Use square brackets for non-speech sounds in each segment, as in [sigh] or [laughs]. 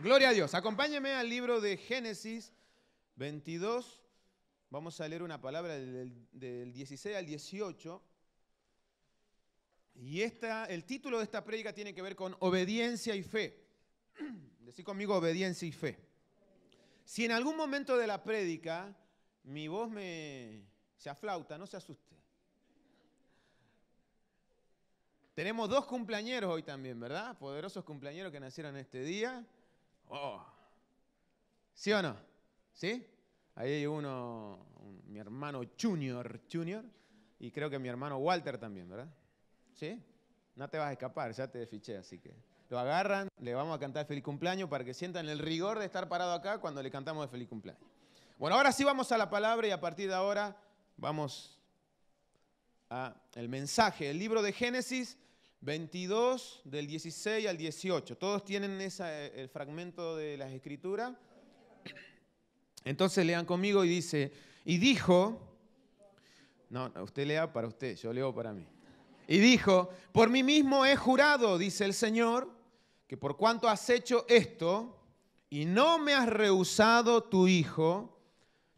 Gloria a Dios. Acompáñeme al libro de Génesis 22. Vamos a leer una palabra del, 16 al 18. Y el título de esta prédica tiene que ver con obediencia y fe. [clears throat] Decí conmigo obediencia y fe. Si en algún momento de la prédica mi voz me se aflauta, no se asuste. Tenemos dos cumpleañeros hoy también, ¿verdad? Poderosos cumpleañeros que nacieron este día. Oh. ¿Sí o no? ¿Sí? Ahí hay uno, mi hermano Junior, Junior, y creo que mi hermano Walter también, ¿verdad? ¿Sí? No te vas a escapar, ya te desfiché, así que lo agarran, le vamos a cantar feliz cumpleaños para que sientan el rigor de estar parado acá cuando le cantamos de feliz cumpleaños. Bueno, ahora sí vamos a la palabra y a partir de ahora vamos a el mensaje. El libro de Génesis 22 del 16 al 18. ¿Todos tienen esa, eh, el fragmento de las escrituras? Entonces lean conmigo y dice, y dijo, no, usted lea para usted, yo leo para mí. Y dijo, por mí mismo he jurado, dice el Señor, que por cuanto has hecho esto y no me has rehusado tu hijo,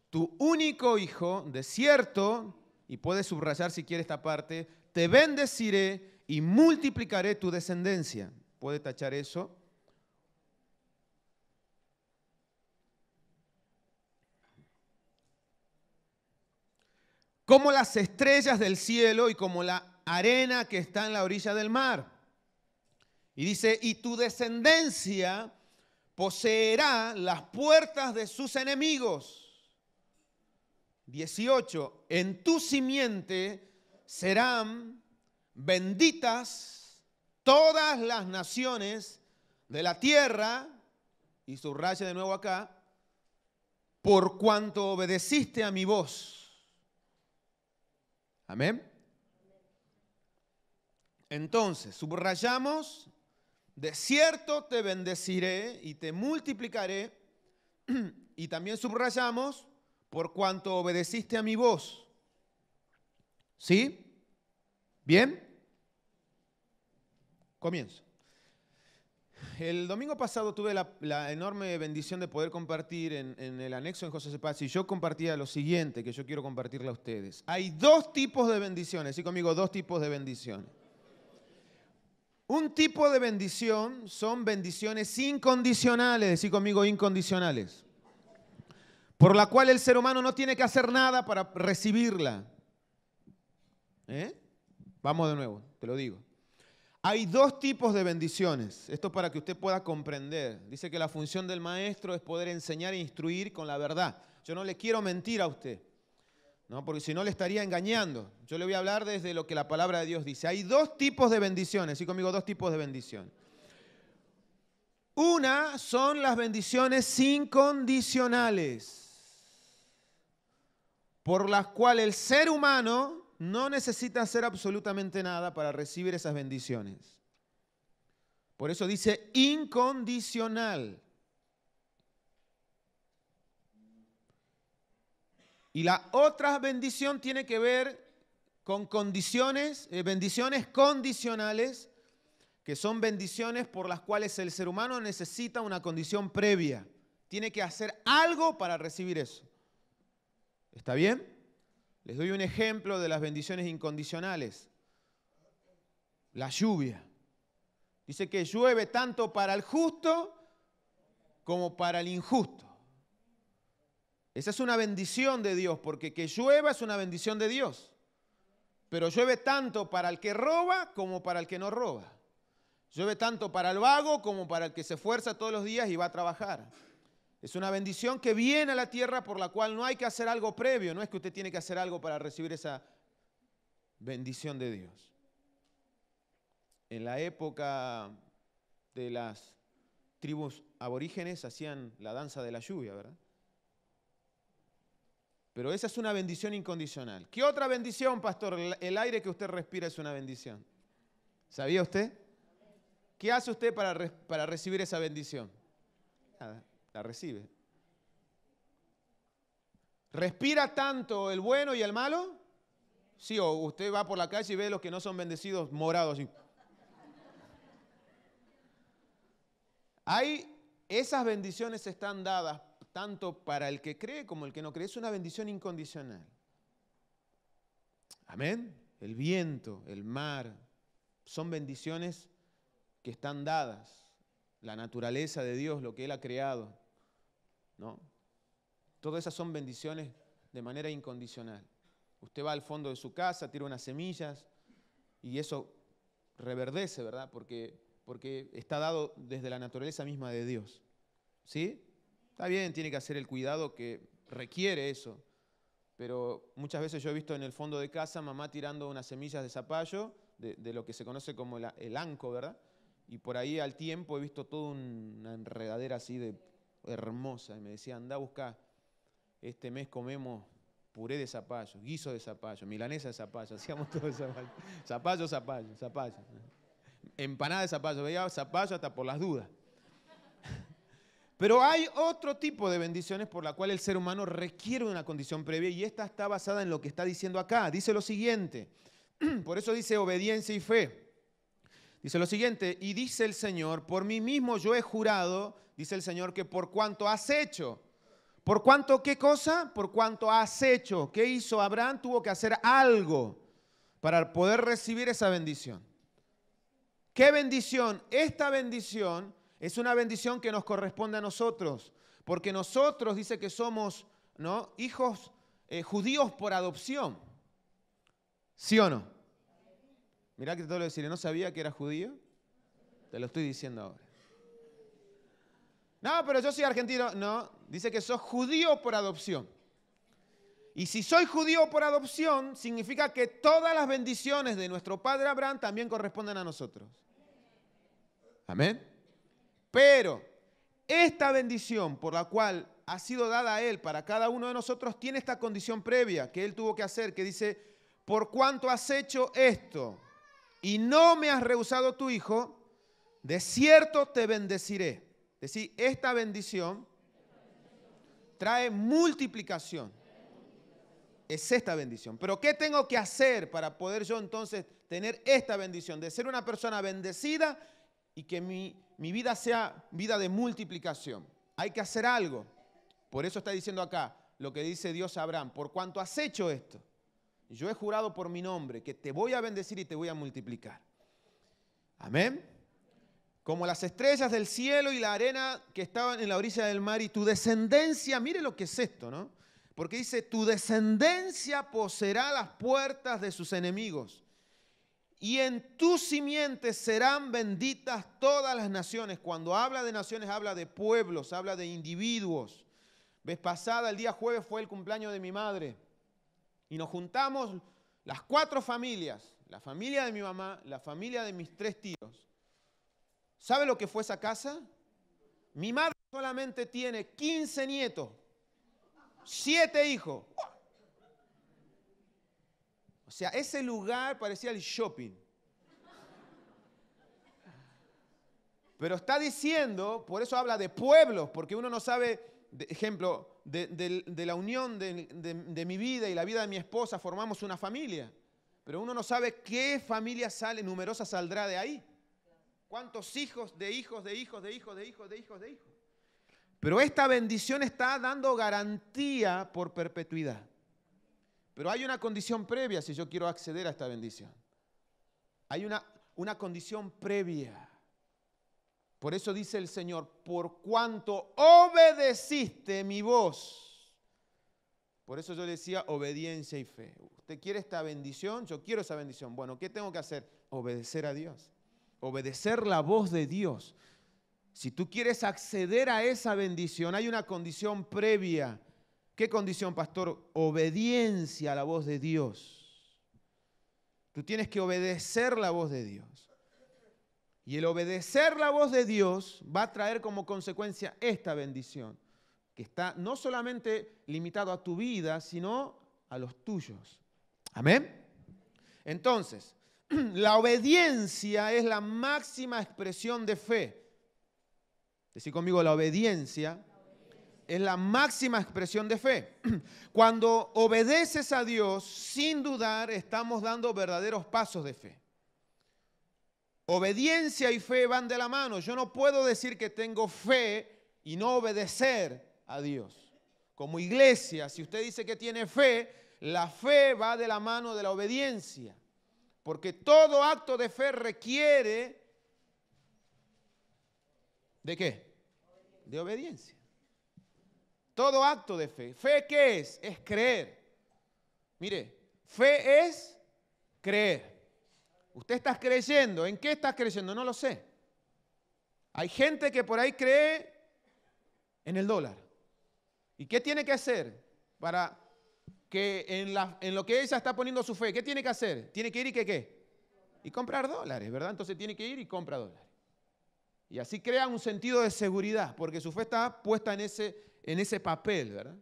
tu único hijo, de cierto, y puedes subrayar si quiere esta parte, te bendeciré y multiplicaré tu descendencia. ¿Puede tachar eso? Como las estrellas del cielo y como la arena que está en la orilla del mar. Y dice, y tu descendencia poseerá las puertas de sus enemigos. 18. En tu simiente serán benditas todas las naciones de la tierra, y subraya de nuevo acá, por cuanto obedeciste a mi voz. Amén. Entonces, subrayamos, de cierto te bendeciré y te multiplicaré, y también subrayamos, por cuanto obedeciste a mi voz. ¿Sí? ¿Bien? Comienzo. El domingo pasado tuve la, enorme bendición de poder compartir en, el anexo en José Cepaz y yo compartía lo siguiente que yo quiero compartirle a ustedes. Hay dos tipos de bendiciones, sí conmigo, dos tipos de bendiciones. Un tipo de bendición son bendiciones incondicionales, sí conmigo, incondicionales, por la cual el ser humano no tiene que hacer nada para recibirla. ¿Eh? Vamos de nuevo, te lo digo. Hay dos tipos de bendiciones. Esto para que usted pueda comprender. Dice que la función del maestro es poder enseñar e instruir con la verdad. Yo no le quiero mentir a usted, ¿no? porque si no le estaría engañando. Yo le voy a hablar desde lo que la palabra de Dios dice. Hay dos tipos de bendiciones. Sí, conmigo, dos tipos de bendición. Una son las bendiciones incondicionales, por las cuales el ser humano no necesita hacer absolutamente nada para recibir esas bendiciones. Por eso dice incondicional. Y la otra bendición tiene que ver con condiciones, eh, bendiciones condicionales, que son bendiciones por las cuales el ser humano necesita una condición previa. Tiene que hacer algo para recibir eso. ¿Está bien? Les doy un ejemplo de las bendiciones incondicionales. La lluvia. Dice que llueve tanto para el justo como para el injusto. Esa es una bendición de Dios, porque que llueva es una bendición de Dios. Pero llueve tanto para el que roba como para el que no roba. Llueve tanto para el vago como para el que se esfuerza todos los días y va a trabajar. Es una bendición que viene a la tierra por la cual no hay que hacer algo previo, no es que usted tiene que hacer algo para recibir esa bendición de Dios. En la época de las tribus aborígenes hacían la danza de la lluvia, ¿verdad? Pero esa es una bendición incondicional. ¿Qué otra bendición, pastor? El aire que usted respira es una bendición. ¿Sabía usted? ¿Qué hace usted para, para recibir esa bendición? Nada la recibe. ¿Respira tanto el bueno y el malo? Sí, o usted va por la calle y ve los que no son bendecidos morados Hay esas bendiciones están dadas tanto para el que cree como el que no cree. Es una bendición incondicional. Amén. El viento, el mar, son bendiciones que están dadas. La naturaleza de Dios, lo que Él ha creado. ¿no? Todas esas son bendiciones de manera incondicional. Usted va al fondo de su casa, tira unas semillas y eso reverdece, ¿verdad? Porque, porque está dado desde la naturaleza misma de Dios. ¿Sí? Está bien, tiene que hacer el cuidado que requiere eso. Pero muchas veces yo he visto en el fondo de casa mamá tirando unas semillas de zapallo, de, lo que se conoce como el, el anco, ¿verdad? Y por ahí al tiempo he visto toda una enredadera así de hermosa, y me decía, anda a buscar, este mes comemos puré de zapallo, guiso de zapallo, milanesa de zapallo, [laughs] hacíamos todo de zapallo, zapallo, zapallo, zapallo, empanada de zapallo, veía zapallo hasta por las dudas. [laughs] Pero hay otro tipo de bendiciones por la cual el ser humano requiere una condición previa y esta está basada en lo que está diciendo acá. Dice lo siguiente, [clears throat] por eso dice obediencia y fe. Dice lo siguiente, y dice el Señor, por mí mismo yo he jurado Dice el Señor que por cuanto has hecho, por cuanto qué cosa, por cuanto has hecho, ¿qué hizo Abraham? Tuvo que hacer algo para poder recibir esa bendición. ¿Qué bendición? Esta bendición es una bendición que nos corresponde a nosotros, porque nosotros dice que somos ¿no? hijos eh, judíos por adopción. ¿Sí o no? Mirá que te lo decir, ¿no sabía que era judío? Te lo estoy diciendo ahora. No, pero yo soy argentino. No, dice que soy judío por adopción. Y si soy judío por adopción, significa que todas las bendiciones de nuestro padre Abraham también corresponden a nosotros. Amén. Pero esta bendición por la cual ha sido dada a él para cada uno de nosotros tiene esta condición previa que él tuvo que hacer, que dice, por cuanto has hecho esto y no me has rehusado tu hijo, de cierto te bendeciré. Decir, esta bendición trae multiplicación. Es esta bendición. Pero ¿qué tengo que hacer para poder yo entonces tener esta bendición? De ser una persona bendecida y que mi, mi vida sea vida de multiplicación. Hay que hacer algo. Por eso está diciendo acá lo que dice Dios a Abraham. Por cuanto has hecho esto, yo he jurado por mi nombre que te voy a bendecir y te voy a multiplicar. Amén como las estrellas del cielo y la arena que estaban en la orilla del mar, y tu descendencia, mire lo que es esto, ¿no? Porque dice, tu descendencia poseerá las puertas de sus enemigos, y en tus simiente serán benditas todas las naciones. Cuando habla de naciones, habla de pueblos, habla de individuos. Ves pasada, el día jueves fue el cumpleaños de mi madre, y nos juntamos las cuatro familias, la familia de mi mamá, la familia de mis tres tíos, ¿Sabe lo que fue esa casa? Mi madre solamente tiene 15 nietos, 7 hijos. O sea, ese lugar parecía el shopping. Pero está diciendo, por eso habla de pueblos, porque uno no sabe, de ejemplo, de, de la unión de mi vida y la vida de mi esposa formamos una familia. Pero uno no sabe qué familia sale, numerosa saldrá de ahí. ¿Cuántos hijos de hijos de hijos de hijos de hijos de hijos de hijos? Pero esta bendición está dando garantía por perpetuidad. Pero hay una condición previa si yo quiero acceder a esta bendición. Hay una, una condición previa. Por eso dice el Señor, por cuanto obedeciste mi voz. Por eso yo decía obediencia y fe. ¿Usted quiere esta bendición? Yo quiero esa bendición. Bueno, ¿qué tengo que hacer? Obedecer a Dios obedecer la voz de Dios, si tú quieres acceder a esa bendición, hay una condición previa. ¿Qué condición, pastor? Obediencia a la voz de Dios. Tú tienes que obedecer la voz de Dios. Y el obedecer la voz de Dios va a traer como consecuencia esta bendición, que está no solamente limitado a tu vida, sino a los tuyos. Amén. Entonces, [clears throat] la obediencia es la máxima expresión de fe. Decí conmigo, la obediencia es la máxima expresión de fe. [clears throat] Cuando obedeces a Dios, sin dudar, estamos dando verdaderos pasos de fe. Obediencia y fe van de la mano. Yo no puedo decir que tengo fe y no obedecer a Dios. Como iglesia, si usted dice que tiene fe, la fe va de la mano de la obediencia. Porque todo acto de fe requiere de qué? De obediencia. Todo acto de fe. ¿Fe qué es? Es creer. Mire, fe es creer. Usted está creyendo. ¿En qué estás creyendo? No lo sé. Hay gente que por ahí cree en el dólar. ¿Y qué tiene que hacer para que en, lo que ella está poniendo su fe, ¿qué tiene que hacer? Tiene que ir y ¿qué qué? Y comprar dólares, ¿verdad? Entonces tiene que ir y compra dólares. Y así crea un sentido de seguridad, porque su fe está puesta en ese, en ese papel, ¿verdad?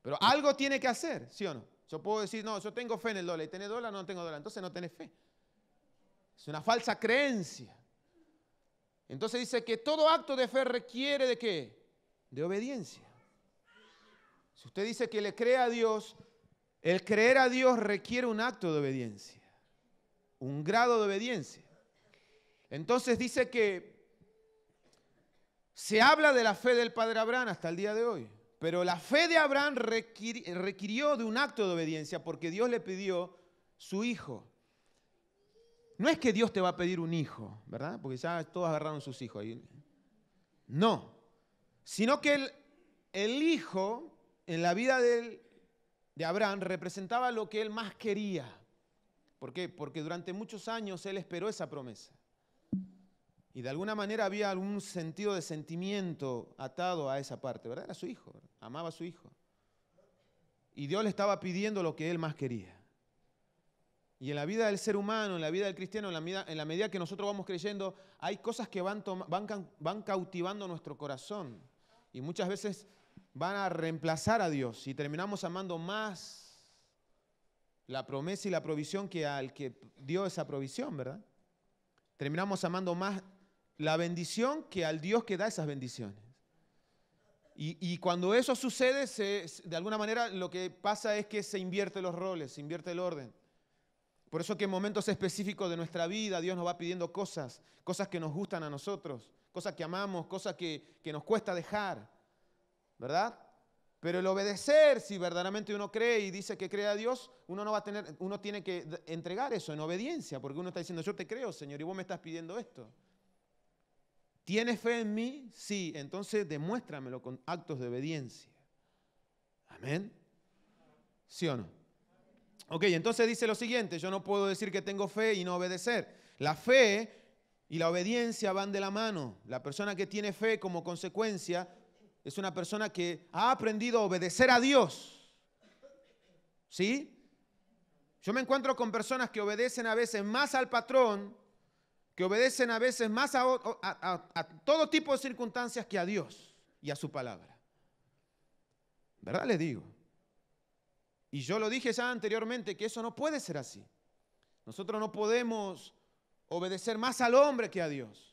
Pero algo tiene que hacer, ¿sí o no? Yo puedo decir, no, yo tengo fe en el dólar, y tiene dólar, no tengo dólar, entonces no tenés fe. Es una falsa creencia. Entonces dice que todo acto de fe requiere de qué? De obediencia. Si usted dice que le cree a Dios, el creer a Dios requiere un acto de obediencia, un grado de obediencia. Entonces dice que se habla de la fe del padre Abraham hasta el día de hoy, pero la fe de Abraham requirió de un acto de obediencia porque Dios le pidió su hijo. No es que Dios te va a pedir un hijo, ¿verdad? Porque ya todos agarraron sus hijos ahí. No, sino que el, el hijo en la vida del de Abraham representaba lo que él más quería. ¿Por qué? Porque durante muchos años él esperó esa promesa. Y de alguna manera había algún sentido de sentimiento atado a esa parte, ¿verdad? Era su hijo, amaba a su hijo. Y Dios le estaba pidiendo lo que él más quería. Y en la vida del ser humano, en la vida del cristiano, en la medida, en la medida que nosotros vamos creyendo, hay cosas que van, van, van cautivando nuestro corazón. Y muchas veces van a reemplazar a Dios y terminamos amando más la promesa y la provisión que al que dio esa provisión, ¿verdad? Terminamos amando más la bendición que al Dios que da esas bendiciones. Y, cuando eso sucede, de alguna manera lo que pasa es que se invierte los roles, se invierte el orden. Por eso que en momentos específicos de nuestra vida Dios nos va pidiendo cosas, cosas que nos gustan a nosotros, cosas que amamos, cosas que, que nos cuesta dejar ¿verdad? Pero el obedecer, si verdaderamente uno cree y dice que cree a Dios, uno no va a tener, uno tiene que entregar eso en obediencia, porque uno está diciendo, yo te creo, Señor, y vos me estás pidiendo esto. ¿Tienes fe en mí? Sí, entonces demuéstramelo con actos de obediencia. Amén. ¿Sí o no? Ok, entonces dice lo siguiente, yo no puedo decir que tengo fe y no obedecer. La fe y la obediencia van de la mano. La persona que tiene fe como consecuencia es una persona que ha aprendido a obedecer a Dios. ¿Sí? Yo me encuentro con personas que obedecen a veces más al patrón, que obedecen a veces más a, todo tipo de circunstancias que a Dios y a su palabra. ¿Verdad le digo? Y yo lo dije ya anteriormente que eso no puede ser así. Nosotros no podemos obedecer más al hombre que a Dios.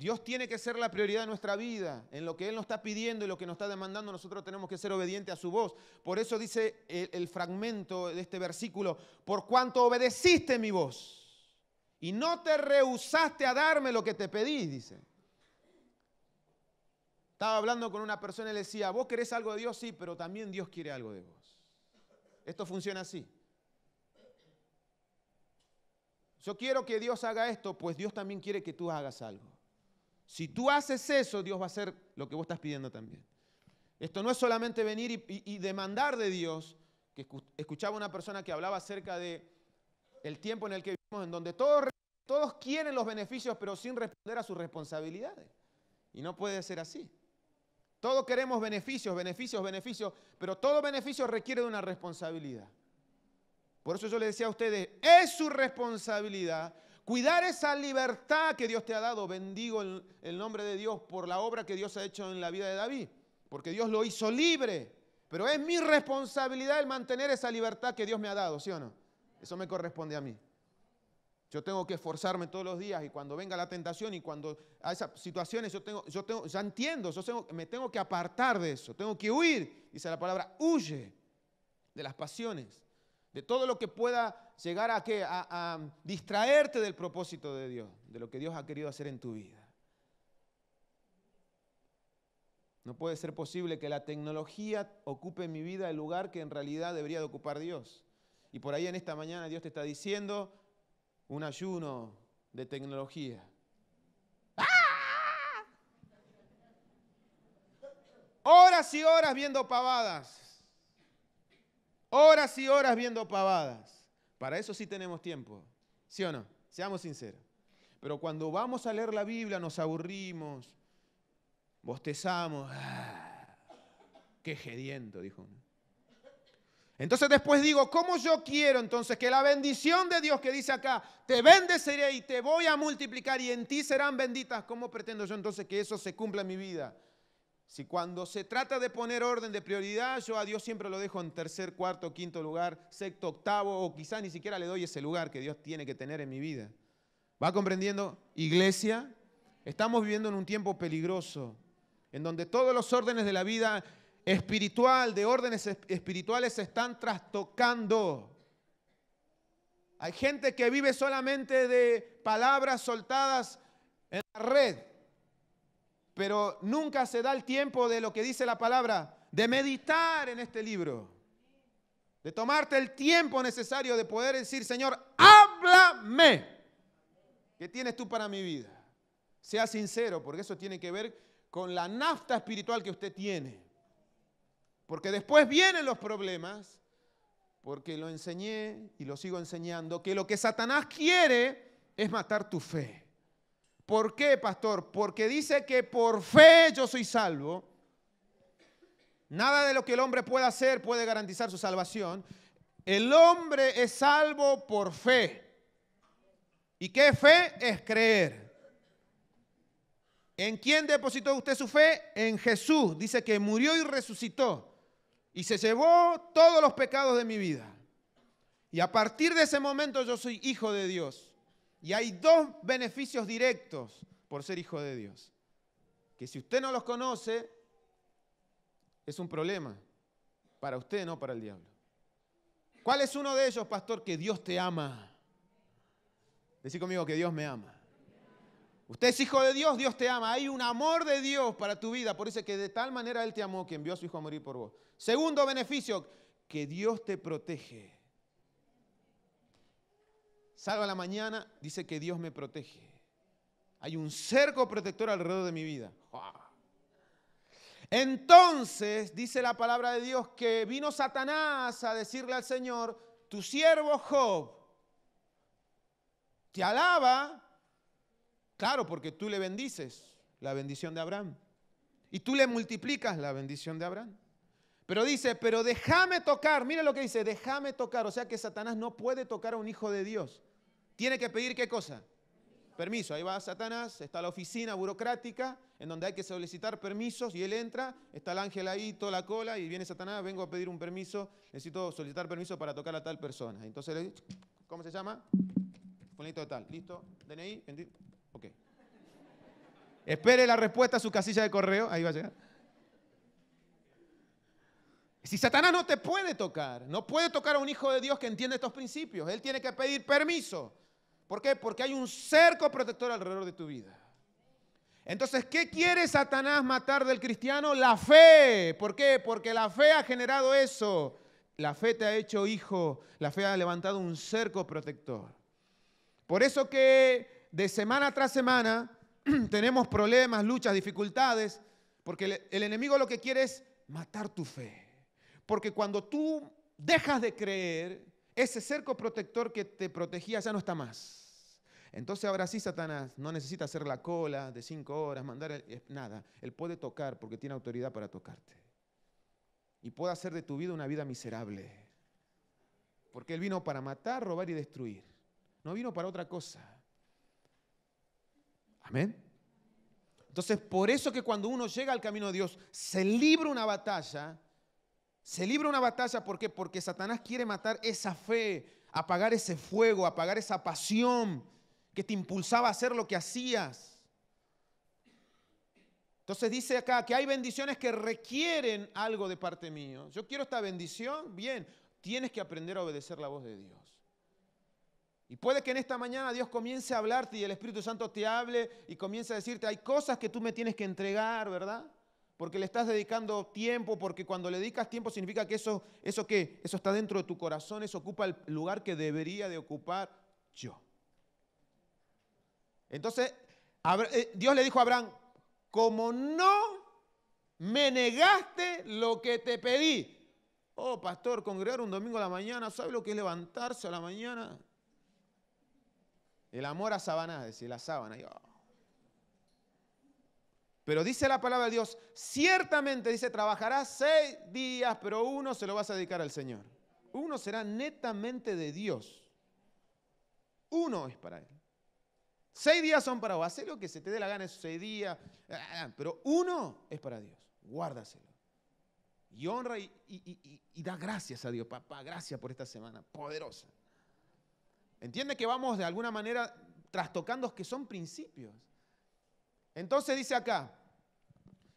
Dios tiene que ser la prioridad de nuestra vida. En lo que Él nos está pidiendo y lo que nos está demandando, nosotros tenemos que ser obedientes a su voz. Por eso dice el, el fragmento de este versículo, por cuanto obedeciste mi voz y no te rehusaste a darme lo que te pedí, dice. Estaba hablando con una persona y le decía, vos querés algo de Dios, sí, pero también Dios quiere algo de vos. Esto funciona así. Yo quiero que Dios haga esto, pues Dios también quiere que tú hagas algo. Si tú haces eso, Dios va a hacer lo que vos estás pidiendo también. Esto no es solamente venir y, demandar de Dios, que escuchaba una persona que hablaba acerca de el tiempo en el que vivimos, en donde todos, todos quieren los beneficios, pero sin responder a sus responsabilidades. Y no puede ser así. Todos queremos beneficios, beneficios, beneficios, pero todo beneficio requiere de una responsabilidad. Por eso yo les decía a ustedes, es su responsabilidad Cuidar esa libertad que Dios te ha dado. Bendigo el, nombre de Dios por la obra que Dios ha hecho en la vida de David. Porque Dios lo hizo libre. Pero es mi responsabilidad el mantener esa libertad que Dios me ha dado, ¿sí o no? Eso me corresponde a mí. Yo tengo que esforzarme todos los días y cuando venga la tentación y cuando a esas situaciones yo tengo, yo tengo, ya entiendo, yo me tengo que apartar de eso, tengo que huir, dice la palabra, huye de las pasiones, de todo lo que pueda llegar a qué? A, distraerte del propósito de Dios, de lo que Dios ha querido hacer en tu vida. No puede ser posible que la tecnología ocupe en mi vida el lugar que en realidad debería de ocupar Dios. Y por ahí en esta mañana Dios te está diciendo un ayuno de tecnología. ¡Ah! Horas y horas viendo pavadas. Horas y horas viendo pavadas. Para eso sí tenemos tiempo, ¿sí o no? Seamos sinceros. Pero cuando vamos a leer la Biblia nos aburrimos, bostezamos. ¡Ah! ¡Qué gediento! Dijo uno. Entonces después digo, ¿cómo yo quiero entonces que la bendición de Dios que dice acá, te bendeceré y te voy a multiplicar y en ti serán benditas? ¿Cómo pretendo yo entonces que eso se cumpla en mi vida? Si cuando se trata de poner orden de prioridad, yo a Dios siempre lo dejo en tercer, cuarto, quinto lugar, sexto, octavo, o quizás ni siquiera le doy ese lugar que Dios tiene que tener en mi vida. ¿Va comprendiendo? Iglesia, estamos viviendo en un tiempo peligroso, en donde todos los órdenes de la vida espiritual, de órdenes espirituales, se están trastocando. Hay gente que vive solamente de palabras soltadas en la red pero nunca se da el tiempo de lo que dice la palabra, de meditar en este libro, de tomarte el tiempo necesario de poder decir, Señor, háblame, ¿qué tienes tú para mi vida? Sea sincero, porque eso tiene que ver con la nafta espiritual que usted tiene. Porque después vienen los problemas, porque lo enseñé y lo sigo enseñando, que lo que Satanás quiere es matar tu fe. ¿Por qué, pastor? Porque dice que por fe yo soy salvo. Nada de lo que el hombre pueda hacer puede garantizar su salvación. El hombre es salvo por fe. ¿Y qué fe? Es creer. ¿En quién depositó usted su fe? En Jesús. Dice que murió y resucitó. Y se llevó todos los pecados de mi vida. Y a partir de ese momento yo soy hijo de Dios. Y hay dos beneficios directos por ser hijo de Dios. Que si usted no los conoce, es un problema. Para usted, no para el diablo. ¿Cuál es uno de ellos, pastor? Que Dios te ama. Decí conmigo que Dios me ama. Usted es hijo de Dios, Dios te ama. Hay un amor de Dios para tu vida. Por eso que de tal manera Él te amó que envió a su hijo a morir por vos. Segundo beneficio, que Dios te protege salgo a la mañana, dice que Dios me protege. Hay un cerco protector alrededor de mi vida. Entonces dice la palabra de Dios que vino Satanás a decirle al Señor, tu siervo Job te alaba, claro, porque tú le bendices la bendición de Abraham y tú le multiplicas la bendición de Abraham. Pero dice, pero déjame tocar, mira lo que dice, déjame tocar, o sea que Satanás no puede tocar a un hijo de Dios. Tiene que pedir qué cosa? Permiso. Ahí va Satanás, está la oficina burocrática en donde hay que solicitar permisos y él entra, está el ángel ahí, toda la cola y viene Satanás, vengo a pedir un permiso, necesito solicitar permiso para tocar a tal persona. Entonces le dice, ¿cómo se llama? Fulanito de tal, listo, DNI, ok. Espere la respuesta a su casilla de correo, ahí va a llegar. Si Satanás no te puede tocar, no puede tocar a un hijo de Dios que entiende estos principios, él tiene que pedir permiso. ¿Por qué? Porque hay un cerco protector alrededor de tu vida. Entonces, ¿qué quiere Satanás matar del cristiano? La fe. ¿Por qué? Porque la fe ha generado eso. La fe te ha hecho hijo. La fe ha levantado un cerco protector. Por eso que de semana tras semana [clears throat] tenemos problemas, luchas, dificultades, porque el, enemigo lo que quiere es matar tu fe. Porque cuando tú dejas de creer, ese cerco protector que te protegía ya no está más. Entonces ahora sí Satanás no necesita hacer la cola de cinco horas, mandar nada. Él puede tocar porque tiene autoridad para tocarte. Y puede hacer de tu vida una vida miserable. Porque Él vino para matar, robar y destruir. No vino para otra cosa. Amén. Entonces, por eso que cuando uno llega al camino de Dios, se libra una batalla. Se libra una batalla, ¿por qué? Porque Satanás quiere matar esa fe, apagar ese fuego, apagar esa pasión que te impulsaba a hacer lo que hacías. Entonces dice acá que hay bendiciones que requieren algo de parte mío. Yo quiero esta bendición, bien, tienes que aprender a obedecer la voz de Dios. Y puede que en esta mañana Dios comience a hablarte y el Espíritu Santo te hable y comience a decirte, hay cosas que tú me tienes que entregar, ¿verdad? Porque le estás dedicando tiempo, porque cuando le dedicas tiempo significa que eso, eso que, eso está dentro de tu corazón, eso ocupa el lugar que debería de ocupar yo. Entonces, eh, Dios le dijo a Abraham, como no me negaste lo que te pedí. Oh, pastor, congregar un domingo a la mañana, ¿sabe lo que es levantarse a la mañana? El amor a es decir, la sábana. Oh. Pero dice la palabra de Dios, ciertamente dice, trabajarás seis días, pero uno se lo vas a dedicar al Señor. Uno será netamente de Dios. Uno es para Él. Seis días son para vos. Hacé lo que se te dé la gana esos seis días. Ah, ah, ah, pero uno es para Dios. Guárdaselo. Y honra y, da gracias a Dios. Papá, gracias por esta semana poderosa. Entiende que vamos de alguna manera trastocando que son principios. Entonces dice acá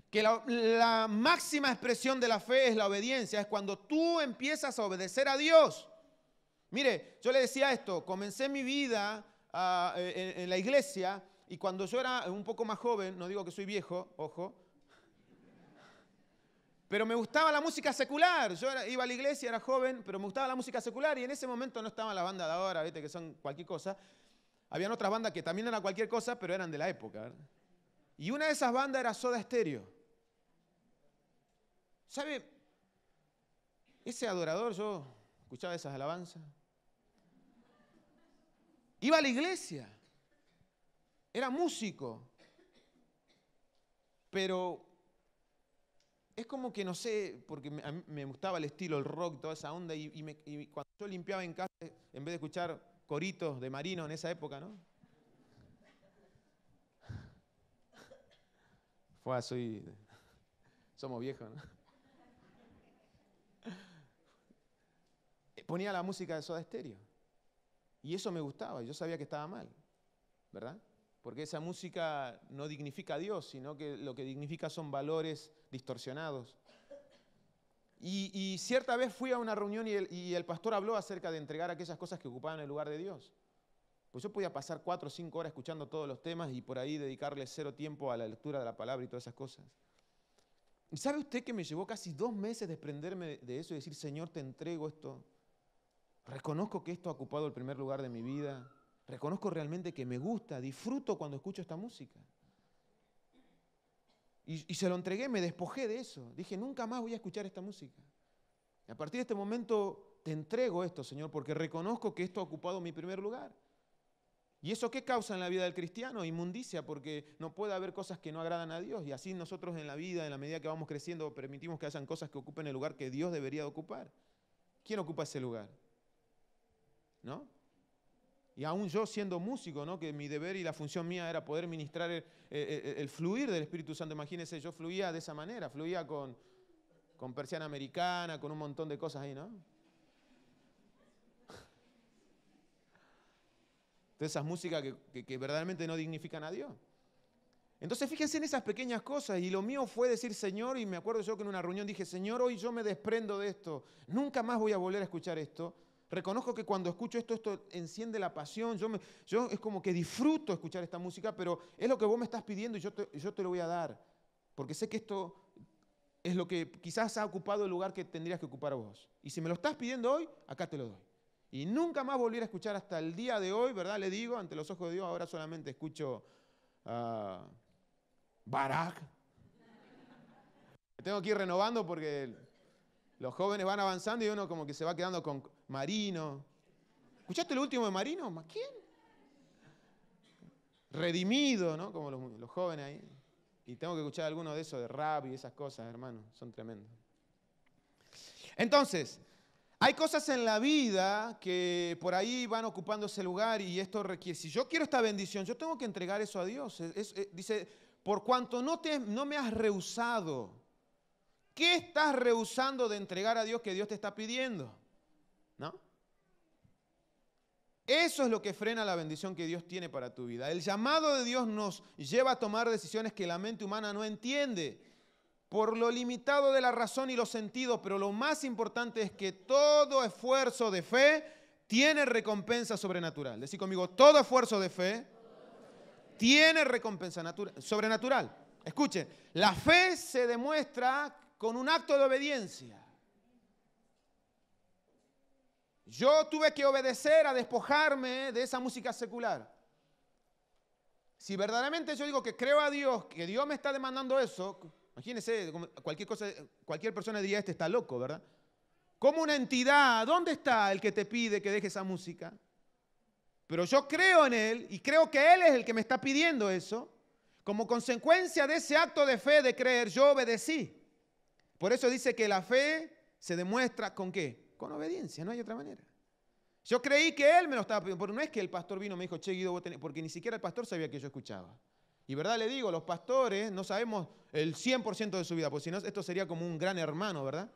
que la, máxima expresión de la fe es la obediencia, es cuando tú empiezas a obedecer a Dios. Mire, yo le decía esto, comencé mi vida eh, en, la iglesia y cuando yo era un poco más joven, no digo que soy viejo, ojo, pero me gustaba la música secular. Yo iba a la iglesia, era joven, pero me gustaba la música secular y en ese momento no estaban las bandas de ahora, que son cualquier cosa. Habían otras bandas que también eran cualquier cosa, pero eran de la época. Y una de esas bandas era Soda Stereo. ¿Sabe? Ese adorador, yo escuchaba esas alabanzas. Iba a la iglesia, era músico, pero es como que no sé, porque me, me gustaba el estilo, el rock, toda esa onda, y, cuando yo limpiaba en casa, en vez de escuchar coritos de marino en esa época, ¿no? Fue, así, Somos viejos, ¿no? Ponía la música de Soda Stereo. Y eso me gustaba, yo sabía que estaba mal, ¿verdad? Porque esa música no dignifica a Dios, sino que lo que dignifica son valores distorsionados. Y, cierta vez fui a una reunión y el, pastor habló acerca de entregar aquellas cosas que ocupaban el lugar de Dios. Pues yo podía pasar cuatro o cinco horas escuchando todos los temas y por ahí dedicarle cero tiempo a la lectura de la palabra y todas esas cosas. sabe usted que me llevó casi dos meses desprenderme de eso y decir, Señor, te entrego esto? Reconozco que esto ha ocupado el primer lugar de mi vida. Reconozco realmente que me gusta, disfruto cuando escucho esta música. Y, se lo entregué, me despojé de eso. Dije, nunca más voy a escuchar esta música. Y a partir de este momento te entrego esto, Señor, porque reconozco que esto ha ocupado mi primer lugar. ¿Y eso qué causa en la vida del cristiano? Inmundicia, porque no puede haber cosas que no agradan a Dios. Y así nosotros en la vida, en la medida que vamos creciendo, permitimos que hayan cosas que ocupen el lugar que Dios debería ocupar. ¿Quién ocupa ese lugar? ¿no? Y aún yo siendo músico, ¿no? que mi deber y la función mía era poder ministrar el, fluir del Espíritu Santo. Imagínense, yo fluía de esa manera, fluía con, persiana americana, con un montón de cosas ahí, ¿no? de esas músicas que, que verdaderamente no dignifican a Dios. Entonces fíjense en esas pequeñas cosas y lo mío fue decir Señor y me acuerdo yo que en una reunión dije Señor hoy yo me desprendo de esto, nunca más voy a volver a escuchar esto, Reconozco que cuando escucho esto, esto enciende la pasión. Yo, es como que disfruto escuchar esta música, pero es lo que vos me estás pidiendo y yo te, yo te lo voy a dar. Porque sé que esto es lo que quizás ha ocupado el lugar que tendrías que ocupar vos. Y si me lo estás pidiendo hoy, acá te lo doy. Y nunca más volver a escuchar hasta el día de hoy, ¿verdad? Le digo, ante los ojos de Dios, ahora solamente escucho uh, ah, Barak. Me tengo que ir renovando porque los jóvenes van avanzando y uno como que se va quedando con Marino. ¿Escuchaste el último de Marino? quién? Redimido, ¿no? Como los, jóvenes ahí. Y tengo que escuchar alguno de esos de rap y esas cosas, hermano. Son tremendos. Entonces, hay cosas en la vida que por ahí van ocupando ese lugar y esto requiere, si yo quiero esta bendición, yo tengo que entregar eso a Dios. Eh, dice, por cuanto no, te, no me has rehusado, ¿qué estás rehusando de entregar a Dios que Dios te está pidiendo? Eso es lo que frena la bendición que Dios tiene para tu vida. El llamado de Dios nos lleva a tomar decisiones que la mente humana no entiende por lo limitado de la razón y los sentidos, pero lo más importante es que todo esfuerzo de fe tiene recompensa sobrenatural. Decí conmigo, todo esfuerzo de fe tiene recompensa sobrenatural. Escuchen, la fe se demuestra con un acto de obediencia. Yo tuve que obedecer a despojarme de esa música secular. Si verdaderamente yo digo que creo a Dios, que Dios me está demandando eso, imagínense, cualquier, cosa, cualquier persona diría, este está loco, ¿verdad? Como una entidad, ¿dónde está el que te pide que deje esa música? Pero yo creo en Él y creo que Él es el que me está pidiendo eso. Como consecuencia de ese acto de fe, de creer, yo obedecí. Por eso dice que la fe se demuestra con qué? Con obediencia, no hay otra manera. Yo creí que él me lo estaba pidiendo, pero no es que el pastor vino y me dijo, che Guido, vos porque ni siquiera el pastor sabía que yo escuchaba. Y verdad le digo, los pastores no sabemos el 100% de su vida, porque si no, esto sería como un gran hermano, ¿verdad?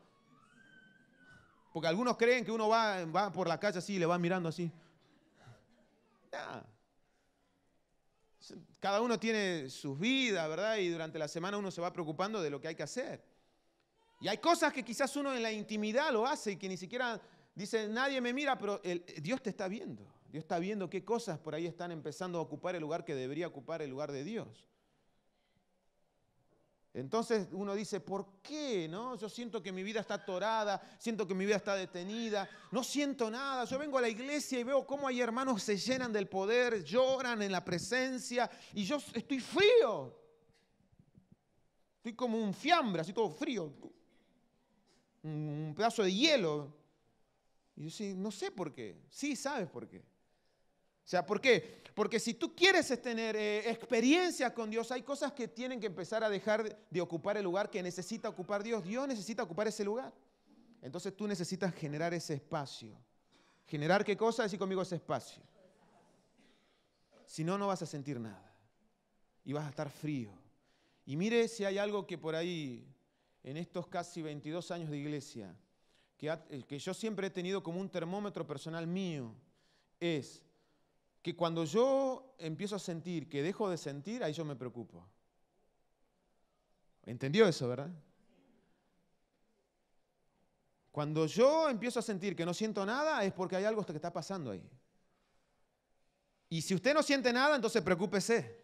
Porque algunos creen que uno va, por la calle así y le va mirando así. Cada uno tiene sus vidas, ¿verdad? Y durante la semana uno se va preocupando de lo que hay que hacer. Y hay cosas que quizás uno en la intimidad lo hace y que ni siquiera dice, nadie me mira, pero eh, Dios te está viendo. Dios está viendo qué cosas por ahí están empezando a ocupar el lugar que debería ocupar el lugar de Dios. Entonces uno dice, ¿por qué? No? Yo siento que mi vida está atorada, siento que mi vida está detenida, no siento nada. Yo vengo a la iglesia y veo cómo hay hermanos se llenan del poder, lloran en la presencia y yo estoy frío. Estoy como un fiambre, así todo frío un pedazo de hielo. Y yo sí, no sé por qué. Sí, sabes por qué. O sea, ¿por qué? Porque si tú quieres tener eh, experiencia con Dios, hay cosas que tienen que empezar a dejar de ocupar el lugar que necesita ocupar Dios. Dios necesita ocupar ese lugar. Entonces tú necesitas generar ese espacio. ¿Generar qué cosa? Decir conmigo ese espacio. Si no, no vas a sentir nada. Y vas a estar frío. Y mire si hay algo que por ahí en estos casi 22 años de iglesia, que, yo siempre he tenido como un termómetro personal mío, es que cuando yo empiezo a sentir que dejo de sentir, ahí yo me preocupo. ¿Entendió eso, verdad? Cuando yo empiezo a sentir que no siento nada, es porque hay algo que está pasando ahí. Y si usted no siente nada, entonces preocúpese.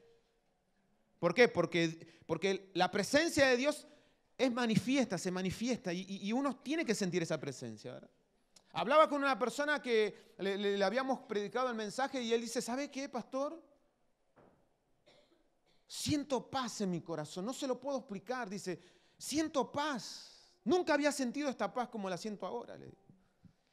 ¿Por qué? Porque, porque la presencia de Dios es manifiesta, se manifiesta y, uno tiene que sentir esa presencia. Hablaba con una persona que le, habíamos predicado el mensaje y él dice, ¿sabe qué, pastor? Siento paz en mi corazón, no se lo puedo explicar, dice, siento paz. Nunca había sentido esta paz como la siento ahora.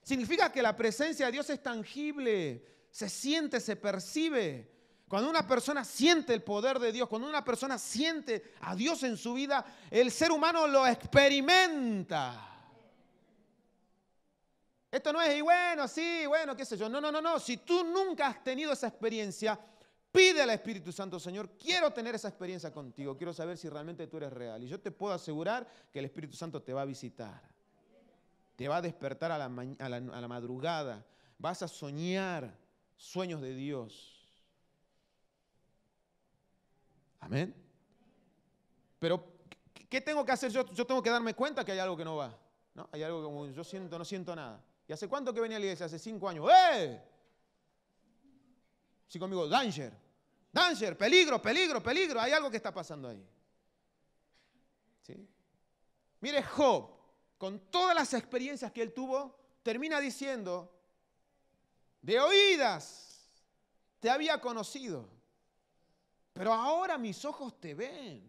Significa que la presencia de Dios es tangible, se siente, se percibe. Cuando una persona siente el poder de Dios, cuando una persona siente a Dios en su vida, el ser humano lo experimenta. Esto no es, y bueno, sí, bueno, qué sé yo. No, no, no, no. Si tú nunca has tenido esa experiencia, pide al Espíritu Santo, Señor, quiero tener esa experiencia contigo. Quiero saber si realmente tú eres real. Y yo te puedo asegurar que el Espíritu Santo te va a visitar. Te va a despertar a la, madrugada. Vas a soñar sueños de Dios. Amén. Pero, ¿qué tengo que hacer? Yo, yo tengo que darme cuenta que hay algo que no va. ¿no? Hay algo como yo siento, no siento nada. ¿Y hace cuánto que venía a la iglesia? Hace cinco años. ¡Eh! Sí, conmigo, danger. Danger, peligro, peligro, peligro. Hay algo que está pasando ahí. ¿Sí? Mire, Job, con todas las experiencias que él tuvo, termina diciendo, de oídas te había conocido pero ahora mis ojos te ven.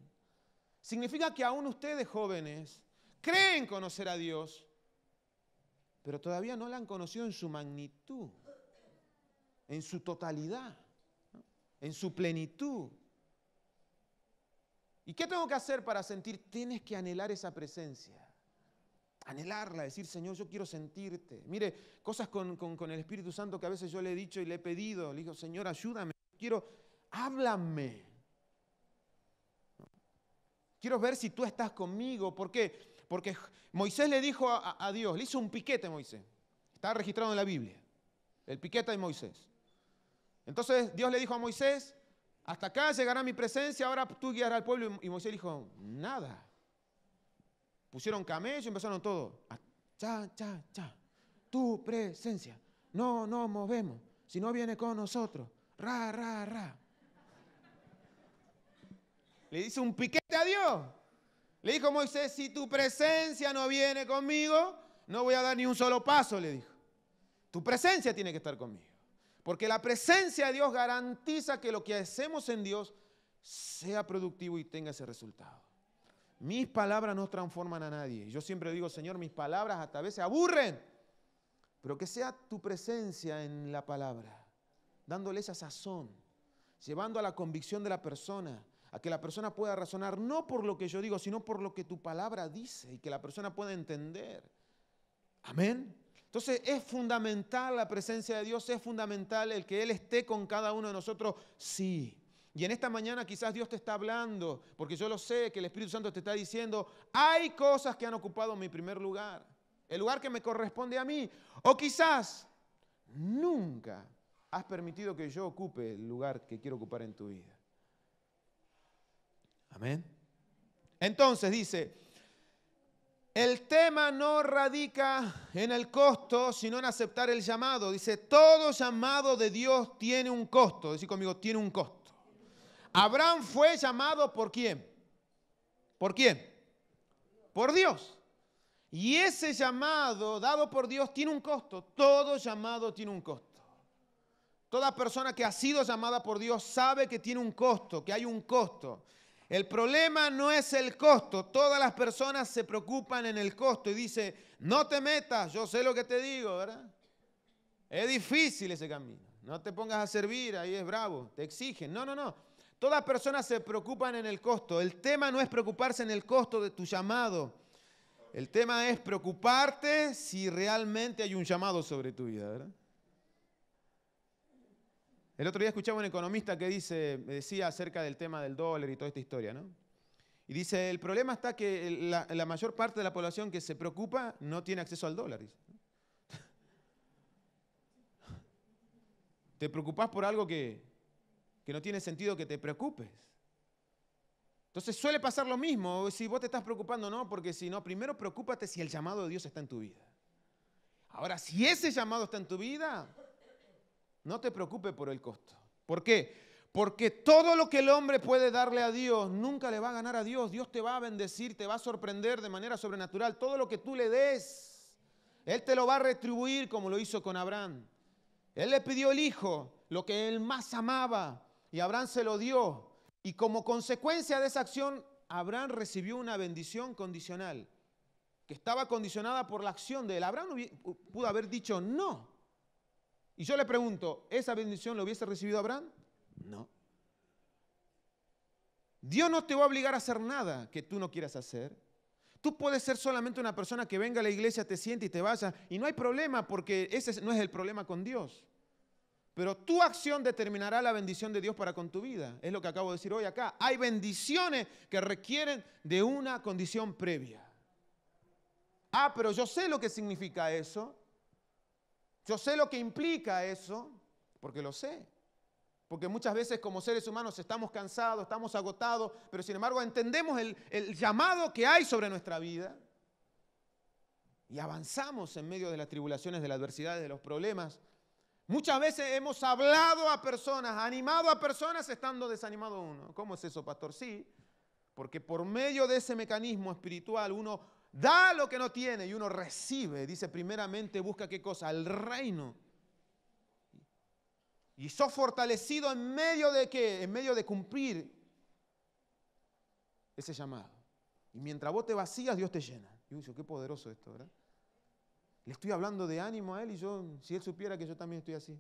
Significa que aún ustedes jóvenes creen conocer a Dios, pero todavía no la han conocido en su magnitud, en su totalidad, en su plenitud. ¿Y qué tengo que hacer para sentir? Tienes que anhelar esa presencia. Anhelarla, decir, Señor, yo quiero sentirte. Mire, cosas con, el Espíritu Santo que a veces yo le he dicho y le he pedido. Le digo, Señor, ayúdame. Quiero, háblame. Quiero ver si tú estás conmigo. ¿Por qué? Porque Moisés le dijo a, Dios, le hizo un piquete a Moisés. Está registrado en la Biblia. El piquete de Moisés. Entonces Dios le dijo a Moisés, hasta acá llegará mi presencia, ahora tú guiarás al pueblo. Y Moisés dijo, nada. Pusieron camello, empezaron todo. Ah, cha, cha, cha. Tu presencia. No nos movemos. Si no viene con nosotros. Ra, ra, ra. Le hizo un piquete a Dios. Le dijo Moisés, si tu presencia no viene conmigo, no voy a dar ni un solo paso, le dijo. Tu presencia tiene que estar conmigo. Porque la presencia de Dios garantiza que lo que hacemos en Dios sea productivo y tenga ese resultado. Mis palabras no transforman a nadie. Yo siempre digo, Señor, mis palabras hasta a veces aburren, pero que sea tu presencia en la palabra, dándole esa sazón, llevando a la convicción de la persona, a que la persona pueda razonar no por lo que yo digo, sino por lo que tu palabra dice y que la persona pueda entender. Amén. Entonces es fundamental la presencia de Dios, es fundamental el que Él esté con cada uno de nosotros, sí. Y en esta mañana quizás Dios te está hablando, porque yo lo sé que el Espíritu Santo te está diciendo, hay cosas que han ocupado mi primer lugar, el lugar que me corresponde a mí. O quizás nunca has permitido que yo ocupe el lugar que quiero ocupar en tu vida. Amén. Entonces dice, el tema no radica en el costo, sino en aceptar el llamado. Dice, todo llamado de Dios tiene un costo. Decir conmigo, tiene un costo. Abraham fue llamado por quién? ¿Por quién? Por Dios. Y ese llamado dado por Dios tiene un costo. Todo llamado tiene un costo. Toda persona que ha sido llamada por Dios sabe que tiene un costo, que hay un costo. El problema no es el costo. Todas las personas se preocupan en el costo y dice, no te metas, yo sé lo que te digo, ¿verdad? Es difícil ese camino. No te pongas a servir, ahí es bravo, te exigen. No, no, no. Todas las personas se preocupan en el costo. El tema no es preocuparse en el costo de tu llamado. El tema es preocuparte si realmente hay un llamado sobre tu vida, ¿verdad? El otro día escuchaba un economista que dice, decía acerca del tema del dólar y toda esta historia, ¿no? Y dice, el problema está que la, mayor parte de la población que se preocupa no tiene acceso al dólar. [laughs] Te preocupás por algo que, no tiene sentido que te preocupes. Entonces suele pasar lo mismo, si vos te estás preocupando no, porque si no, primero preocúpate si el llamado de Dios está en tu vida. Ahora, si ese llamado está en tu vida, no te preocupes por el costo. ¿Por qué? Porque todo lo que el hombre puede darle a Dios, nunca le va a ganar a Dios. Dios te va a bendecir, te va a sorprender de manera sobrenatural. Todo lo que tú le des, Él te lo va a retribuir como lo hizo con Abraham. Él le pidió el hijo, lo que él más amaba, y Abraham se lo dio. Y como consecuencia de esa acción, Abraham recibió una bendición condicional, que estaba condicionada por la acción de él. Abraham pudo haber dicho no, y yo le pregunto, ¿esa bendición la hubiese recibido Abraham? No. Dios no te va a obligar a hacer nada que tú no quieras hacer. Tú puedes ser solamente una persona que venga a la iglesia, te siente y te vaya, y no hay problema porque ese no es el problema con Dios. Pero tu acción determinará la bendición de Dios para con tu vida. Es lo que acabo de decir hoy acá. Hay bendiciones que requieren de una condición previa. Ah, pero yo sé lo que significa eso. Yo sé lo que implica eso, porque lo sé. Porque muchas veces como seres humanos estamos cansados, estamos agotados, pero sin embargo entendemos el, llamado que hay sobre nuestra vida. Y avanzamos en medio de las tribulaciones, de las adversidades, de los problemas. Muchas veces hemos hablado a personas, animado a personas estando desanimado uno. ¿Cómo es eso, pastor? Sí, porque por medio de ese mecanismo espiritual uno da lo que no tiene y uno recibe. Dice, primeramente busca qué cosa? El reino. Y sos fortalecido en medio de qué? En medio de cumplir ese llamado. Y mientras vos te vacías, Dios te llena. Y yo, qué poderoso esto, ¿verdad? Le estoy hablando de ánimo a él y yo, si él supiera que yo también estoy así.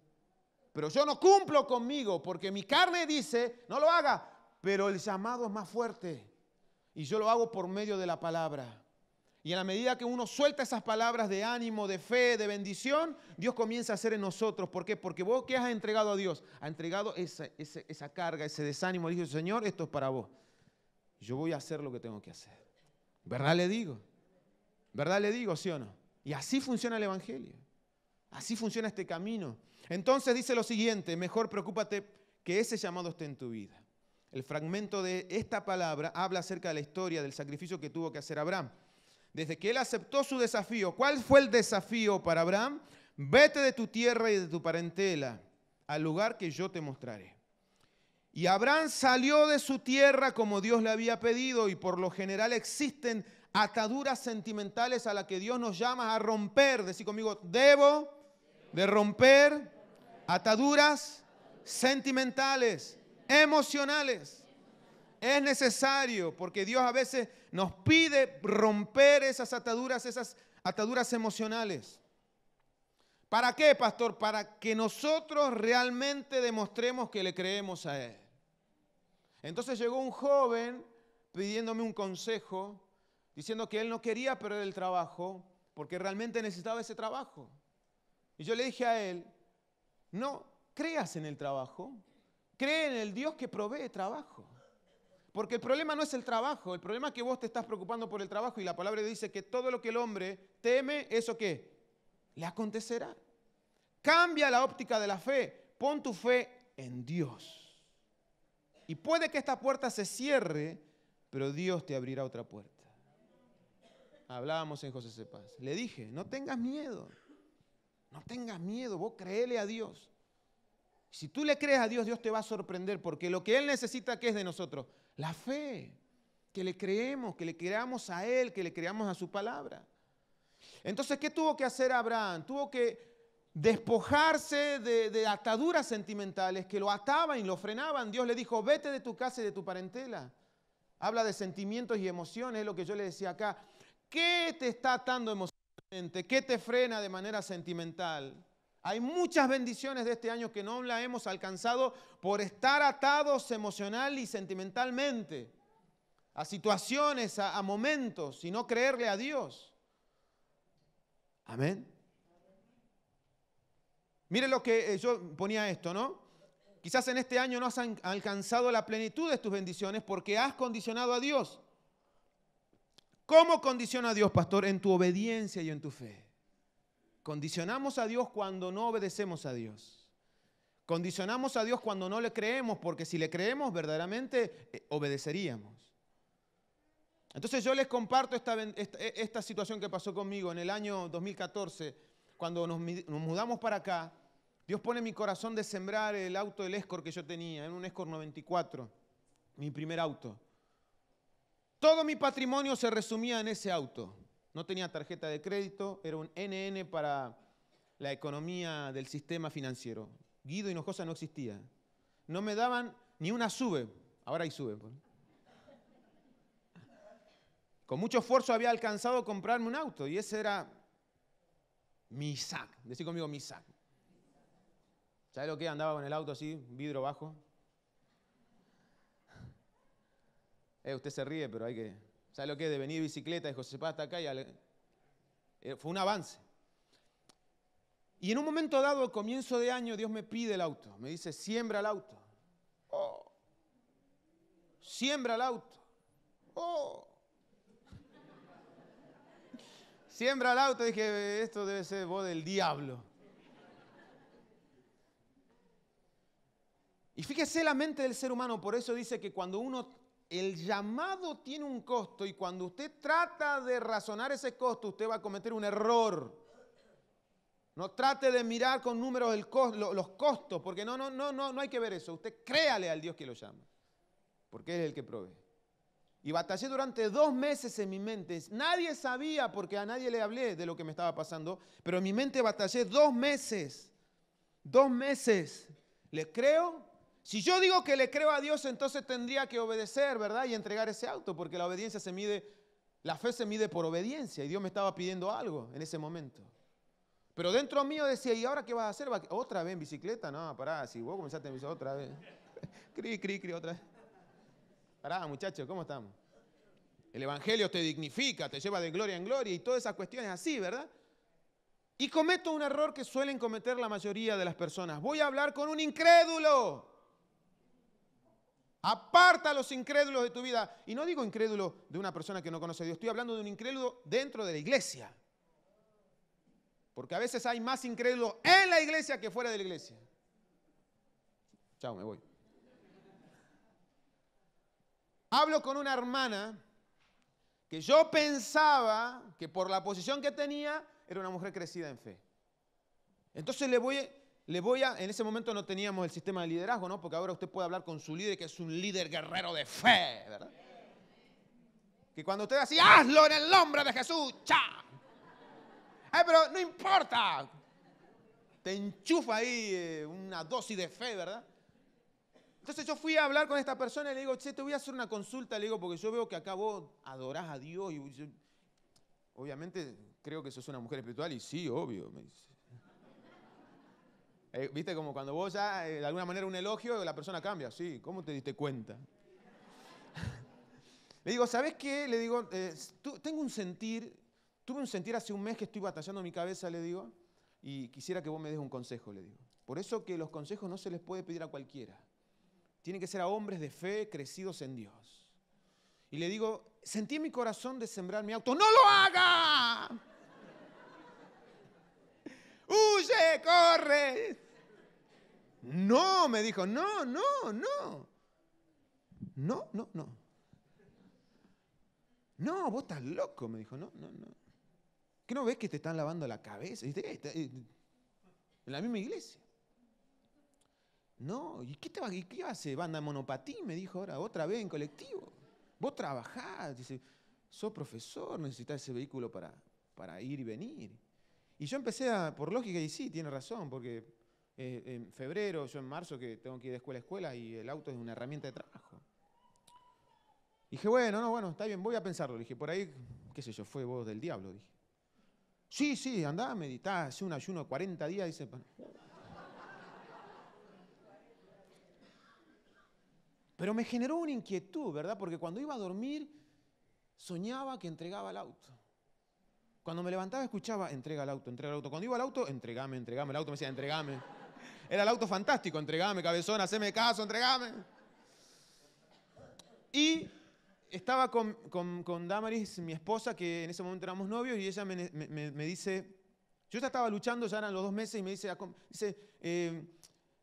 Pero yo no cumplo conmigo porque mi carne dice, no lo haga, pero el llamado es más fuerte. Y yo lo hago por medio de la palabra. Y a la medida que uno suelta esas palabras de ánimo, de fe, de bendición, Dios comienza a hacer en nosotros. ¿Por qué? Porque vos, que has entregado a Dios? Ha entregado esa, carga, ese desánimo. Le dijo, Señor, esto es para vos. Yo voy a hacer lo que tengo que hacer. ¿Verdad le digo? ¿Verdad le digo, sí o no? Y así funciona el Evangelio. Así funciona este camino. Entonces dice lo siguiente, mejor preocúpate que ese llamado esté en tu vida. El fragmento de esta palabra habla acerca de la historia del sacrificio que tuvo que hacer Abraham desde que él aceptó su desafío. ¿Cuál fue el desafío para Abraham? Vete de tu tierra y de tu parentela al lugar que yo te mostraré. Y Abraham salió de su tierra como Dios le había pedido y por lo general existen ataduras sentimentales a las que Dios nos llama a romper. Decir conmigo, debo de romper ataduras sentimentales, emocionales. Es necesario, porque Dios a veces nos pide romper esas ataduras, esas ataduras emocionales. ¿Para qué, pastor? Para que nosotros realmente demostremos que le creemos a Él. Entonces llegó un joven pidiéndome un consejo, diciendo que él no quería perder el trabajo, porque realmente necesitaba ese trabajo. Y yo le dije a él, no creas en el trabajo, cree en el Dios que provee trabajo. Porque el problema no es el trabajo, el problema es que vos te estás preocupando por el trabajo y la palabra dice que todo lo que el hombre teme, eso qué? Le acontecerá. Cambia la óptica de la fe, pon tu fe en Dios. Y puede que esta puerta se cierre, pero Dios te abrirá otra puerta. Hablábamos en José Sepas, Le dije, no tengas miedo, no tengas miedo, vos créele a Dios. Si tú le crees a Dios, Dios te va a sorprender, porque lo que Él necesita, que es de nosotros? La fe, que le creemos, que le creamos a Él, que le creamos a su palabra. Entonces, ¿qué tuvo que hacer Abraham? Tuvo que despojarse de, ataduras sentimentales que lo ataban y lo frenaban. Dios le dijo, vete de tu casa y de tu parentela. Habla de sentimientos y emociones, es lo que yo le decía acá. ¿Qué te está atando emocionalmente? ¿Qué te frena de manera sentimental? Hay muchas bendiciones de este año que no la hemos alcanzado por estar atados emocional y sentimentalmente a situaciones, a, momentos y no creerle a Dios. Amén. Mire lo que eh, yo ponía esto, ¿no? Quizás en este año no has alcanzado la plenitud de tus bendiciones porque has condicionado a Dios. ¿Cómo condiciona a Dios, pastor? En tu obediencia y en tu fe. Condicionamos a Dios cuando no obedecemos a Dios. Condicionamos a Dios cuando no le creemos, porque si le creemos verdaderamente eh, obedeceríamos. Entonces yo les comparto e, esta, situación que pasó conmigo en el año 2014, cuando nos, mudamos para acá. Dios pone mi corazón de sembrar el auto del Escor que yo tenía, en un Escor 94, mi primer auto. Todo mi patrimonio se resumía en ese auto. No tenía tarjeta de crédito, era un NN para la economía del sistema financiero. Guido Hinojosa no existía. No me daban ni una sube. Ahora hay sube. Pues. Con mucho esfuerzo había alcanzado a comprarme un auto y ese era mi sac. Decí conmigo mi sac. ¿Sabes lo que? Andaba con el auto así, vidro bajo. Eh, usted se ríe, pero hay que ¿Sabes lo que es? De venir bicicleta de José Paz hasta acá. Y eh, Fue un avance. Y en un momento dado, al comienzo de año, Dios me pide el auto. Me dice, siembra el auto. Oh. Siembra el auto. Oh. [laughs] Siembra el auto. Dije, esto debe ser voz del diablo. Y fíjese la mente del ser humano, por eso dice que cuando uno el llamado tiene un costo y cuando usted trata de razonar ese costo, usted va a cometer un error. No trate de mirar con números los costos, porque no, no, no, no, no hay que ver eso. Usted créale al Dios que lo llama, porque es el que provee. Y batallé durante dos meses en mi mente. Nadie sabía, porque a nadie le hablé de lo que me estaba pasando, pero en mi mente batallé dos meses. Dos meses. ¿Le creo? Si yo digo que le creo a Dios, entonces tendría que obedecer, ¿verdad? Y entregar ese auto, porque la obediencia se mide, la fe se mide por obediencia, y Dios me estaba pidiendo algo en ese momento. Pero dentro mío decía, ¿y ahora qué vas a hacer? ¿Otra vez en bicicleta? No, pará, si vos comenzaste a bicicleta otra vez. [laughs] Cri, cri, cri, otra vez. Pará, muchachos, ¿cómo estamos? El Evangelio te dignifica, te lleva de gloria en gloria y todas esas cuestiones así, ¿verdad? Y cometo un error que suelen cometer la mayoría de las personas. Voy a hablar con un incrédulo. Aparta los incrédulos de tu vida. Y no digo incrédulo de una persona que no conoce a Dios, estoy hablando de un incrédulo dentro de la iglesia. Porque a veces hay más incrédulos en la iglesia que fuera de la iglesia. Chao, me voy. Hablo con una hermana que yo pensaba que por la posición que tenía era una mujer crecida en fe. Entonces le voy, a le voy a, en ese momento no teníamos el sistema de liderazgo, ¿no? Porque ahora usted puede hablar con su líder, que es un líder guerrero de fe, ¿verdad? Que cuando usted decía, hazlo en el nombre de Jesús, cha. Ay, pero no importa. Te enchufa ahí eh, una dosis de fe, ¿verdad? Entonces yo fui a hablar con esta persona y le digo, che, te voy a hacer una consulta, le digo, porque yo veo que acá vos adorás a Dios y obviamente creo que sos una mujer espiritual y sí, obvio, me dice. Eh, viste, como cuando vos ya, eh, de alguna manera, un elogio, la persona cambia. Sí, ¿cómo te diste cuenta? [laughs] Le digo, ¿sabes qué? Le digo, eh, tengo un sentir, tuve un sentir hace un mes que estoy batallando mi cabeza, le digo, y quisiera que vos me des un consejo, le digo. Por eso que los consejos no se les puede pedir a cualquiera. Tienen que ser a hombres de fe crecidos en Dios. Y le digo, sentí en mi corazón de sembrar mi auto. ¡No lo haga! huye, corre. No, me dijo, no, no, no. No, no, no. No, vos estás loco, me dijo, no, no, no. ¿Qué no ves que te están lavando la cabeza? Eh, eh, en la misma iglesia. No, ¿y qué, te va, a Banda monopatín, me dijo ahora, otra vez en colectivo. Vos trabajás, dice, sos profesor, necesitas ese vehículo para, para ir y venir. Y yo empecé a, por lógica, y sí, tiene razón, porque eh, en febrero, yo en marzo, que tengo que ir de escuela a escuela, y el auto es una herramienta de trabajo. dije, bueno, no, bueno, está bien, voy a pensarlo. dije, por ahí, qué sé yo, fue voz del diablo, dije. Sí, sí, andá, meditá, hace un ayuno de 40 días, dice. Pero me generó una inquietud, ¿verdad? Porque cuando iba a dormir, soñaba que entregaba el auto. Cuando me levantaba escuchaba, entrega el auto, entrega el auto. Cuando iba al auto, entregame, entregame el auto, me decía, entregame. Era el auto fantástico, entregame, cabezón, haceme caso, entregame. Y estaba con, con, Damaris, mi esposa, que en ese momento éramos novios, y ella me, dice, yo ya estaba luchando, ya eran los dos meses, y me dice, dice eh,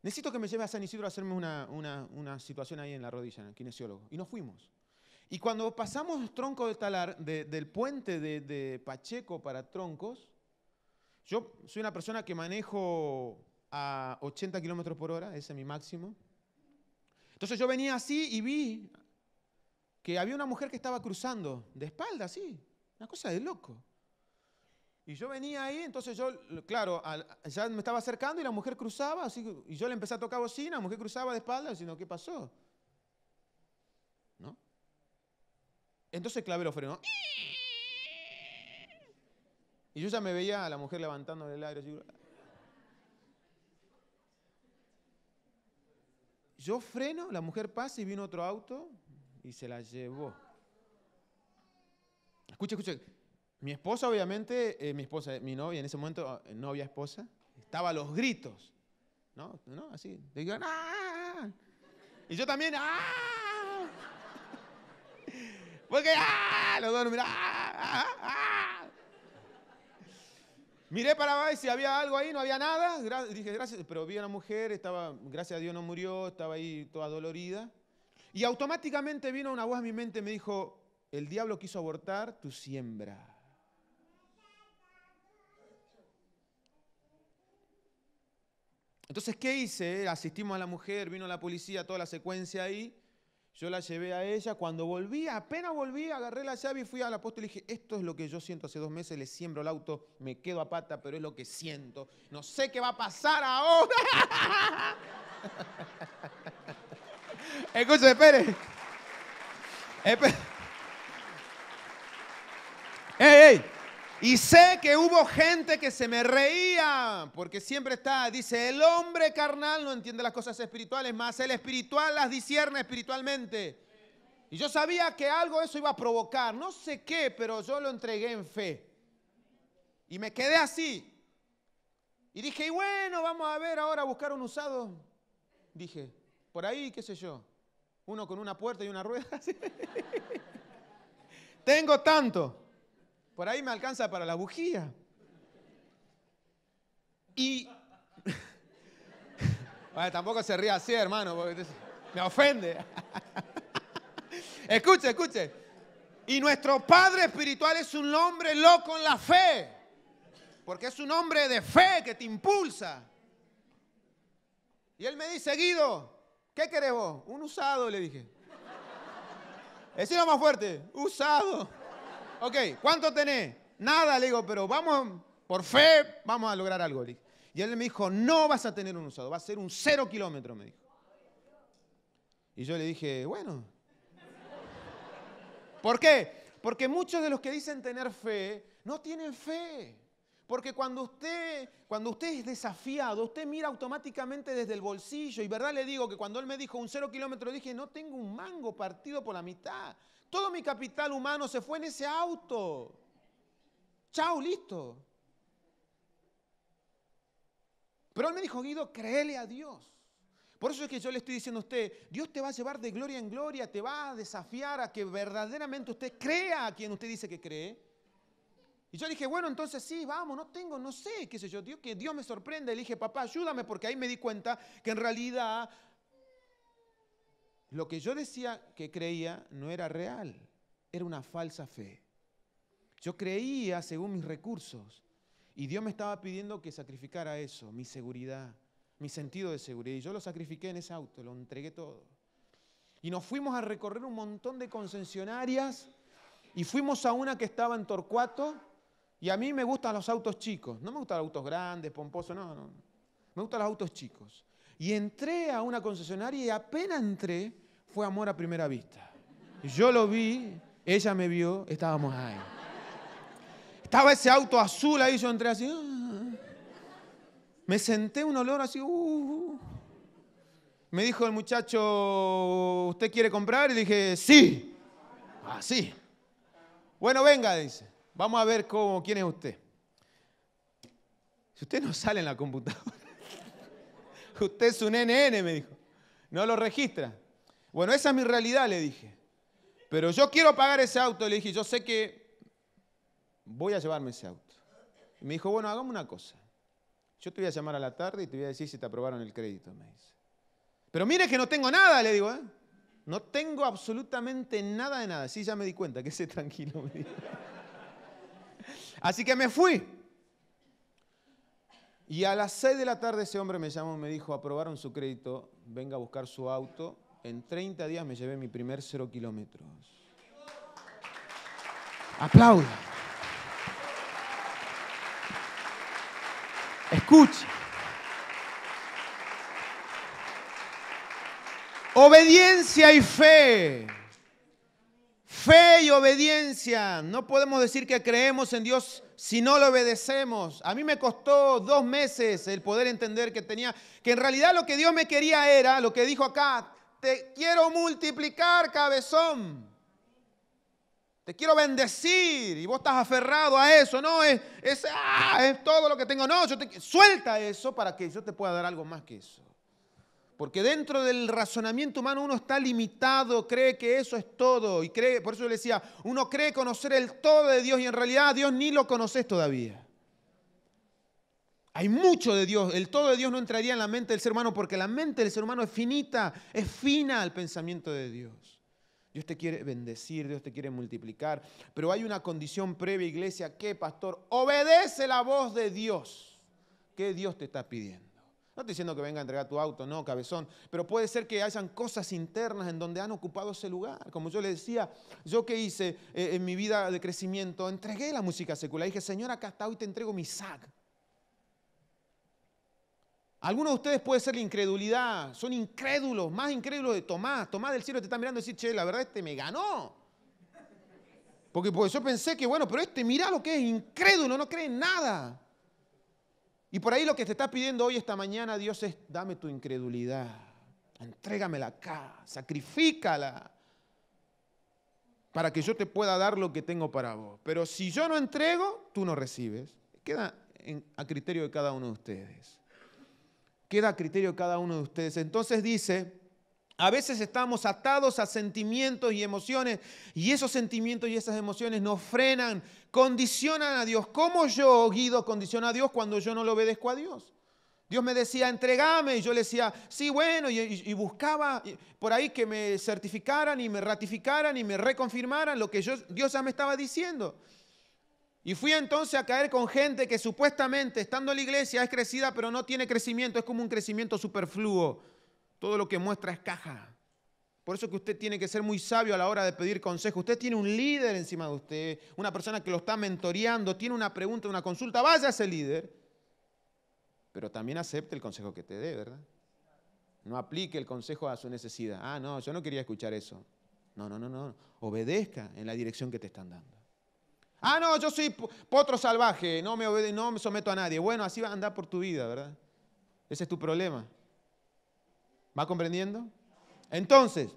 necesito que me lleve a San Isidro a hacerme una, una, una situación ahí en la rodilla, en el kinesiólogo. Y nos fuimos. Y cuando pasamos Tronco de Talar, del puente de, Pacheco para Troncos, yo soy una persona que manejo a 80 kilómetros por hora, ese es mi máximo. Entonces yo venía así y vi que había una mujer que estaba cruzando de espalda, así, una cosa de loco. Y yo venía ahí, entonces yo, claro, ya me estaba acercando y la mujer cruzaba, así, y yo le empecé a tocar bocina, la mujer cruzaba de espalda, sino ¿qué pasó? Entonces Clavero frenó. Y yo ya me veía a la mujer levantando el aire. Yo freno, la mujer pasa y vino otro auto y se la llevó. Escucha, escucha. Mi esposa, obviamente, eh, mi esposa, eh, mi novia, en ese momento, eh, novia, esposa, estaba a los gritos. ¿No? ¿No? Así. Y yo, ah". Y yo también, ¡ah! Porque ¡ah! los dos mira, ah ah, ¡ah! ¡ah! Miré para abajo y si había algo ahí, no había nada. dije, gracias, pero vi a una mujer, estaba, gracias a Dios no murió, estaba ahí toda dolorida. Y automáticamente vino una voz a mi mente y me dijo, el diablo quiso abortar tu siembra. Entonces, ¿qué hice? Asistimos a la mujer, vino la policía, toda la secuencia ahí. Yo la llevé a ella, cuando volví, apenas volví, agarré la llave y fui al apóstol y dije, esto es lo que yo siento hace dos meses, le siembro el auto, me quedo a pata, pero es lo que siento. No sé qué va a pasar ahora. [laughs] Escuche, espere. Espere. [laughs] ¡Ey, ey! Y sé que hubo gente que se me reía, porque siempre está, dice, el hombre carnal no entiende las cosas espirituales, más el espiritual las discierne espiritualmente. Y yo sabía que algo eso iba a provocar, no sé qué, pero yo lo entregué en fe. Y me quedé así. Y dije, y bueno, vamos a ver ahora a buscar un usado. Dije, por ahí, qué sé yo, uno con una puerta y una rueda. [laughs] Tengo tanto. Por ahí me alcanza para la bujía. Y. [laughs] tampoco se ríe así, hermano, porque me ofende. [laughs] escuche, escuche. Y nuestro Padre Espiritual es un hombre loco en la fe. Porque es un hombre de fe que te impulsa. Y él me dice, Guido, ¿qué querés vos? Un usado, le dije. lo más fuerte, usado. Ok, ¿cuánto tenés? Nada, le digo, pero vamos, por fe, vamos a lograr algo. Y él me dijo, no vas a tener un usado, va a ser un cero kilómetro, me dijo. Y yo le dije, bueno. ¿Por qué? Porque muchos de los que dicen tener fe, no tienen fe. Porque cuando usted, cuando usted es desafiado, usted mira automáticamente desde el bolsillo. Y verdad le digo que cuando él me dijo un cero kilómetro, dije, no tengo un mango partido por la mitad. Todo mi capital humano se fue en ese auto. Chao, listo. Pero él me dijo, Guido, créele a Dios. Por eso es que yo le estoy diciendo a usted, Dios te va a llevar de gloria en gloria, te va a desafiar a que verdaderamente usted crea a quien usted dice que cree. Y yo dije, bueno, entonces sí, vamos, no tengo, no sé, qué sé yo, Dios, que Dios me sorprende. Y le dije, papá, ayúdame, porque ahí me di cuenta que en realidad lo que yo decía que creía no era real, era una falsa fe. Yo creía según mis recursos y Dios me estaba pidiendo que sacrificara eso, mi seguridad, mi sentido de seguridad. Y yo lo sacrifiqué en ese auto, lo entregué todo. Y nos fuimos a recorrer un montón de concesionarias y fuimos a una que estaba en Torcuato y a mí me gustan los autos chicos. No me gustan los autos grandes, pomposos, no, no. Me gustan los autos chicos. Y entré a una concesionaria y apenas entré fue amor a primera vista. Yo lo vi, ella me vio, estábamos ahí. Estaba ese auto azul ahí, yo entré así. Ah. me senté un olor así. Uh. me dijo el muchacho, ¿usted quiere comprar? Y dije, sí. Así. Ah, bueno, venga, dice. Vamos a ver cómo, quién es usted. Si usted no sale en la computadora. Usted es un NN, me dijo. No lo registra. Bueno, esa es mi realidad, le dije. Pero yo quiero pagar ese auto. Le dije, yo sé que voy a llevarme ese auto. me dijo, bueno, hagamos una cosa. Yo te voy a llamar a la tarde y te voy a decir si te aprobaron el crédito, me dice. Pero mire que no tengo nada, le digo, ¿eh? No tengo absolutamente nada de nada. Sí, ya me di cuenta, que sé [laughs] tranquilo. Así que me fui. Y a las 6 de la tarde ese hombre me llamó y me dijo, aprobaron su crédito, venga a buscar su auto. En 30 días me llevé mi primer cero kilómetros. Aplauda. Escuche. Obediencia y fe. Fe y obediencia. No podemos decir que creemos en Dios si no lo obedecemos. A mí me costó dos meses el poder entender que tenía, que en realidad lo que Dios me quería era, lo que dijo acá, te quiero multiplicar, cabezón. Te quiero bendecir y vos estás aferrado a eso. No es, es ah, todo lo que tengo. No, yo te, suelta eso para que yo te pueda dar algo más que eso. Porque dentro del razonamiento humano uno está limitado, cree que eso es todo. Y cree, por eso yo le decía, uno cree conocer el todo de Dios y en realidad Dios ni lo conoces todavía. Hay mucho de Dios. El todo de Dios no entraría en la mente del ser humano porque la mente del ser humano es finita, es fina al pensamiento de Dios. Dios te quiere bendecir, Dios te quiere multiplicar. Pero hay una condición previa, iglesia, que, pastor, obedece la voz de Dios. ¿Qué Dios te está pidiendo? No estoy diciendo que venga a entregar tu auto, no, cabezón, pero puede ser que hayan cosas internas en donde han ocupado ese lugar. Como yo le decía, yo que hice eh, en mi vida de crecimiento, entregué la música secular. Dije, Señor, acá está, hoy te entrego mi sac. Algunos de ustedes puede ser la incredulidad, son incrédulos, más incrédulos de Tomás. Tomás del cielo te está mirando y dice, che, la verdad este me ganó. Porque, por yo pensé que, bueno, pero este mirá lo que es incrédulo, no cree en nada. Y por ahí lo que te está pidiendo hoy, esta mañana, Dios es, dame tu incredulidad, entrégamela acá, sacrifícala para que yo te pueda dar lo que tengo para vos. Pero si yo no entrego, tú no recibes. Queda a criterio de cada uno de ustedes. Queda a criterio de cada uno de ustedes. Entonces dice, a veces estamos atados a sentimientos y emociones y esos sentimientos y esas emociones nos frenan, condicionan a Dios. ¿Cómo yo, Guido, condiciona a Dios cuando yo no lo obedezco a Dios? Dios me decía, entregame, y yo le decía, sí, bueno, y, buscaba por ahí que me certificaran y me ratificaran y me reconfirmaran lo que Dios ya me estaba diciendo. Y fui entonces a caer con gente que supuestamente estando en la iglesia es crecida, pero no tiene crecimiento, es como un crecimiento superfluo. Todo lo que muestra es caja. Por eso que usted tiene que ser muy sabio a la hora de pedir consejo. Usted tiene un líder encima de usted, una persona que lo está mentoreando, tiene una pregunta, una consulta, vaya a ese líder. Pero también acepte el consejo que te dé, ¿verdad? No aplique el consejo a su necesidad. Ah, no, yo no quería escuchar eso. No, no, no, no. Obedezca en la dirección que te están dando. Ah, no, yo soy potro salvaje, no me, obede no me someto a nadie. Bueno, así va a andar por tu vida, ¿verdad? Ese es tu problema. ¿Va comprendiendo? Entonces,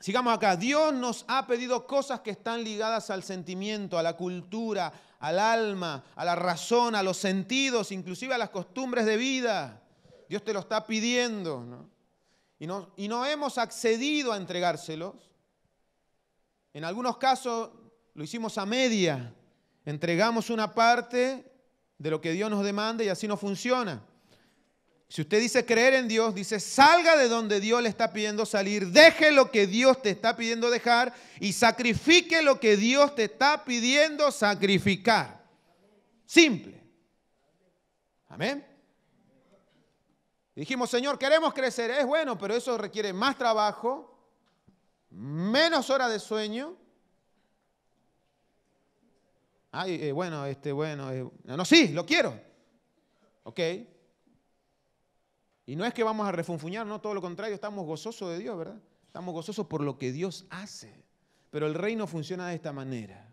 sigamos acá. Dios nos ha pedido cosas que están ligadas al sentimiento, a la cultura, al alma, a la razón, a los sentidos, inclusive a las costumbres de vida. Dios te lo está pidiendo. ¿no? Y, no, y no hemos accedido a entregárselos. En algunos casos lo hicimos a media. Entregamos una parte de lo que Dios nos demanda y así no funciona. Si usted dice creer en Dios, dice salga de donde Dios le está pidiendo salir, deje lo que Dios te está pidiendo dejar y sacrifique lo que Dios te está pidiendo sacrificar. Simple. Amén. Dijimos, Señor, queremos crecer, es bueno, pero eso requiere más trabajo, menos horas de sueño. Ay, eh, bueno, este, bueno, eh, no, sí, lo quiero. Ok, y no es que vamos a refunfuñar, no, todo lo contrario, estamos gozosos de Dios, ¿verdad? Estamos gozosos por lo que Dios hace. Pero el reino funciona de esta manera.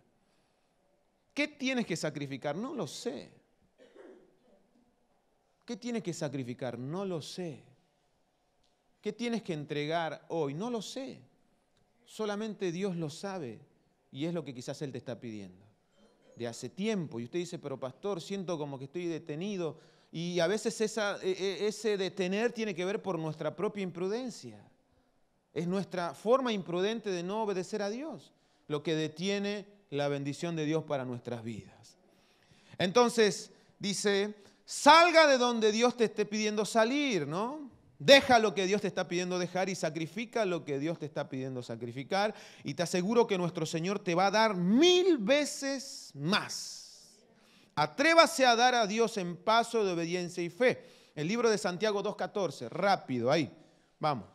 ¿Qué tienes que sacrificar? No lo sé. ¿Qué tienes que sacrificar? No lo sé. ¿Qué tienes que entregar hoy? No lo sé. Solamente Dios lo sabe y es lo que quizás Él te está pidiendo. De hace tiempo. Y usted dice, pero pastor, siento como que estoy detenido y a veces e, e, ese detener tiene que ver por nuestra propia imprudencia. Es nuestra forma imprudente de no obedecer a Dios lo que detiene la bendición de Dios para nuestras vidas. Entonces, dice, salga de donde Dios te esté pidiendo salir, ¿no? Deja lo que Dios te está pidiendo dejar y sacrifica lo que Dios te está pidiendo sacrificar. Y te aseguro que nuestro Señor te va a dar mil veces más Atrévase a dar a Dios en paso de obediencia y fe. El libro de Santiago 2.14, rápido, ahí, vamos.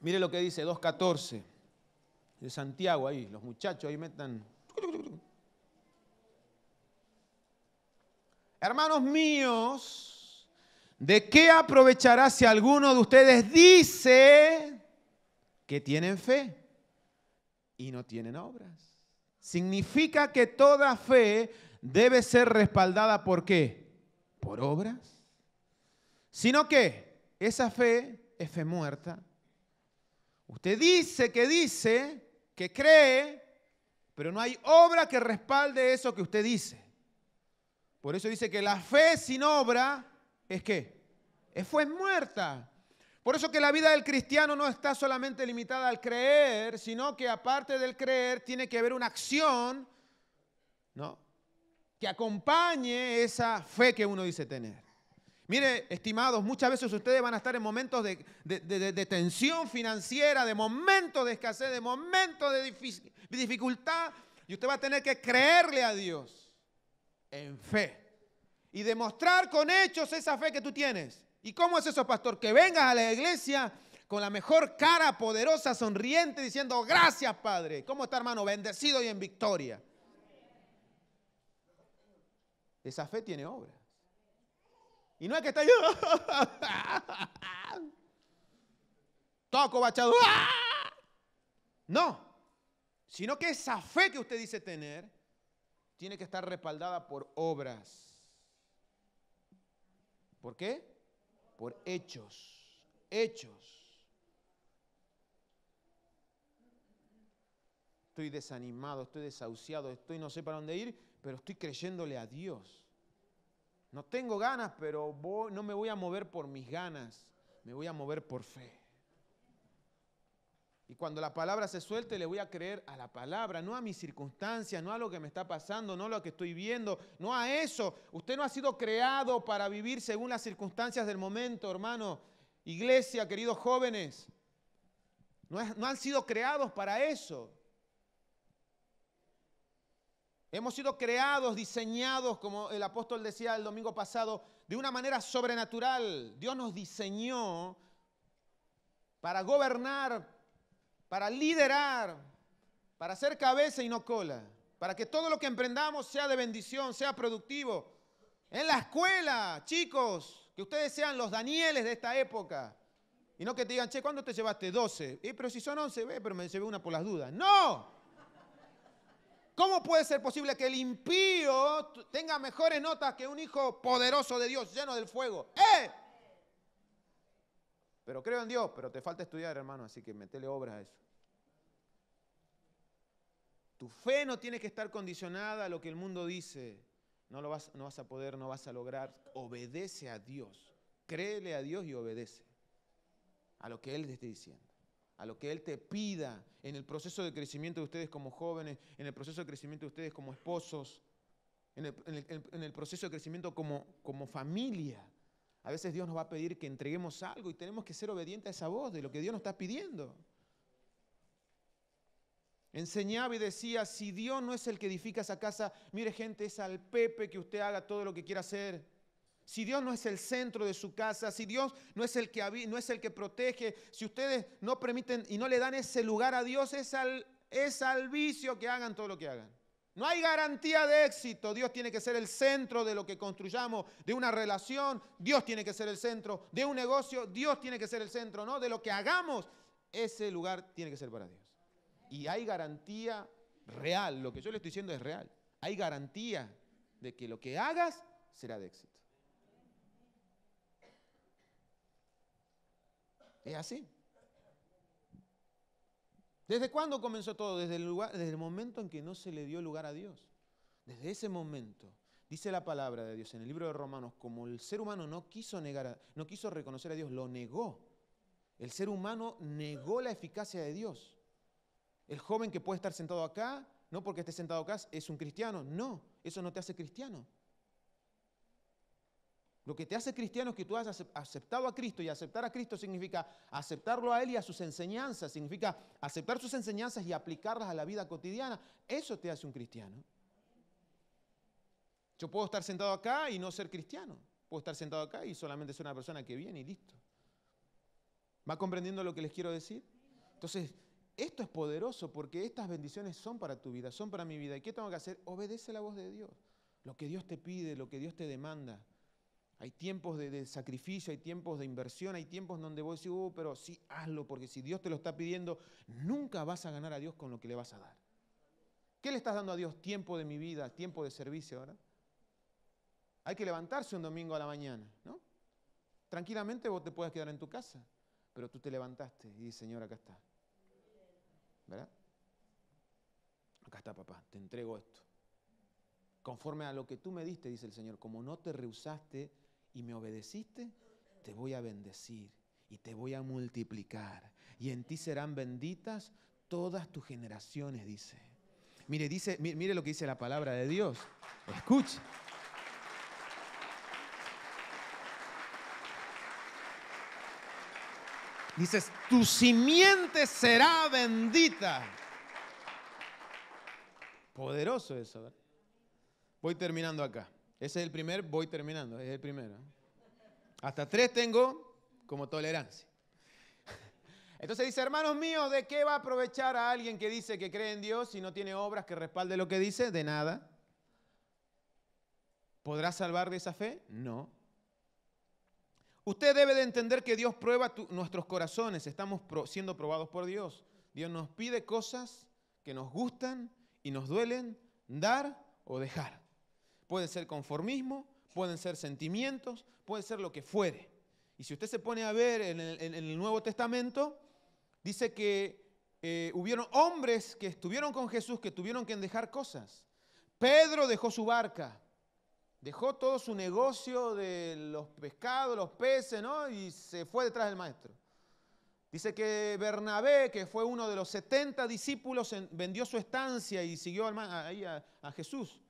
Mire lo que dice 2.14 de Santiago, ahí, los muchachos ahí metan. Hermanos míos, ¿de qué aprovechará si alguno de ustedes dice que tienen fe y no tienen obras? Significa que toda fe debe ser respaldada por qué? Por obras. Sino que esa fe es fe muerta. Usted dice que dice, que cree, pero no hay obra que respalde eso que usted dice. Por eso dice que la fe sin obra es qué? Es fue muerta. Por eso que la vida del cristiano no está solamente limitada al creer, sino que aparte del creer tiene que haber una acción, ¿no? Que acompañe esa fe que uno dice tener. Mire, estimados, muchas veces ustedes van a estar en momentos de, tensión financiera, de momentos de escasez, de momentos de dificultad, y usted va a tener que creerle a Dios en fe y demostrar con hechos esa fe que tú tienes. ¿Y cómo es eso, pastor? Que vengas a la iglesia con la mejor cara, poderosa, sonriente, diciendo, gracias, Padre. ¿Cómo está, hermano? Bendecido y en victoria. Esa fe tiene obras. Y no es que está yo. [laughs] Toco bachado. ¡ah! No. Sino que esa fe que usted dice tener tiene que estar respaldada por obras. ¿Por qué? por hechos, hechos. Estoy desanimado, estoy desahuciado, estoy no sé para dónde ir, pero estoy creyéndole a Dios. No tengo ganas, pero no me voy a mover por mis ganas, me voy a mover por fe. Y cuando la palabra se suelte, le voy a creer a la palabra, no a mis circunstancias, no a lo que me está pasando, no a lo que estoy viendo, no a eso. Usted no ha sido creado para vivir según las circunstancias del momento, hermano. Iglesia, queridos jóvenes, no, no han sido creados para eso. Hemos sido creados, diseñados, como el apóstol decía el domingo pasado, de una manera sobrenatural. Dios nos diseñó para gobernar, para liderar, para hacer cabeza y no cola, para que todo lo que emprendamos sea de bendición, sea productivo. En la escuela, chicos, que ustedes sean los Danieles de esta época. Y no que te digan, che, ¿cuándo te llevaste? 12. Eh, pero si son 11, ve, pero me llevé una por las dudas. ¡No! ¿Cómo puede ser posible que el impío tenga mejores notas que un hijo poderoso de Dios, lleno del fuego? ¡Eh! Pero creo en Dios, pero te falta estudiar, hermano, así que metele obras a eso. Tu fe no tiene que estar condicionada a lo que el mundo dice. No, lo vas, no vas a poder, no vas a lograr. Obedece a Dios. Créele a Dios y obedece a lo que Él te esté diciendo, a lo que Él te pida en el proceso de crecimiento de ustedes como jóvenes, en el proceso de crecimiento de ustedes como esposos, en el, proceso de crecimiento como, como familia. A veces Dios nos va a pedir que entreguemos algo y tenemos que ser obedientes a esa voz de lo que Dios nos está pidiendo. Enseñaba y decía, si Dios no es el que edifica esa casa, mire gente, es al Pepe que usted haga todo lo que quiera hacer. Si Dios no es el centro de su casa, si Dios no es el que, no es el que protege, si ustedes no permiten y no le dan ese lugar a Dios, es al, es al vicio que hagan todo lo que hagan. No hay garantía de éxito. Dios tiene que ser el centro de lo que construyamos, de una relación. Dios tiene que ser el centro de un negocio. Dios tiene que ser el centro, ¿no? De lo que hagamos. Ese lugar tiene que ser para Dios. Y hay garantía real. Lo que yo le estoy diciendo es real. Hay garantía de que lo que hagas será de éxito. Es así. ¿Desde cuándo comenzó todo? Desde el, lugar, desde el momento en que no se le dio lugar a Dios. Desde ese momento, dice la palabra de Dios en el libro de Romanos, como el ser humano no quiso, negar no quiso reconocer a Dios, lo negó. El ser humano negó la eficacia de Dios. El joven que puede estar sentado acá, no porque esté sentado acá es un cristiano, no, eso no te hace cristiano. Lo que te hace cristiano es que tú has aceptado a Cristo y aceptar a Cristo significa aceptarlo a Él y a sus enseñanzas, significa aceptar sus enseñanzas y aplicarlas a la vida cotidiana. Eso te hace un cristiano. Yo puedo estar sentado acá y no ser cristiano. Puedo estar sentado acá y solamente ser una persona que viene y listo. ¿Va comprendiendo lo que les quiero decir? Entonces, esto es poderoso porque estas bendiciones son para tu vida, son para mi vida. ¿Y qué tengo que hacer? Obedece la voz de Dios. Lo que Dios te pide, lo que Dios te demanda. Hay tiempos de, sacrificio, hay tiempos de inversión, hay tiempos donde vos decís, uh, pero sí, hazlo, porque si Dios te lo está pidiendo, nunca vas a ganar a Dios con lo que le vas a dar. ¿Qué le estás dando a Dios? Tiempo de mi vida, tiempo de servicio, ¿verdad? Hay que levantarse un domingo a la mañana, ¿no? Tranquilamente vos te puedes quedar en tu casa, pero tú te levantaste y dices, Señor, acá está. ¿Verdad? Acá está, papá, te entrego esto. Conforme a lo que tú me diste, dice el Señor, como no te rehusaste y me obedeciste, te voy a bendecir y te voy a multiplicar. Y en ti serán benditas todas tus generaciones, dice. Mire, dice, mire lo que dice la palabra de Dios. Escucha. Dices, tu simiente será bendita. Poderoso eso. Voy terminando acá. Ese es el primer, voy terminando, es el primero. Hasta tres tengo como tolerancia. [laughs] Entonces dice, hermanos míos, ¿de qué va a aprovechar a alguien que dice que cree en Dios y no tiene obras que respalde lo que dice? De nada. ¿Podrá salvar de esa fe? No. Usted debe de entender que Dios prueba nuestros corazones, estamos siendo probados por Dios. Dios nos pide cosas que nos gustan y nos duelen dar o dejar puede ser conformismo, pueden ser sentimientos, puede ser lo que fuere. Y si usted se pone a ver en el, Nuevo Testamento, dice que eh, hubieron hombres que estuvieron con Jesús que tuvieron que dejar cosas. Pedro dejó su barca, dejó todo su negocio de los pescados, los peces, ¿no? Y se fue detrás del maestro. Dice que Bernabé, que fue uno de los 70 discípulos, vendió su estancia y siguió ahí a Jesús.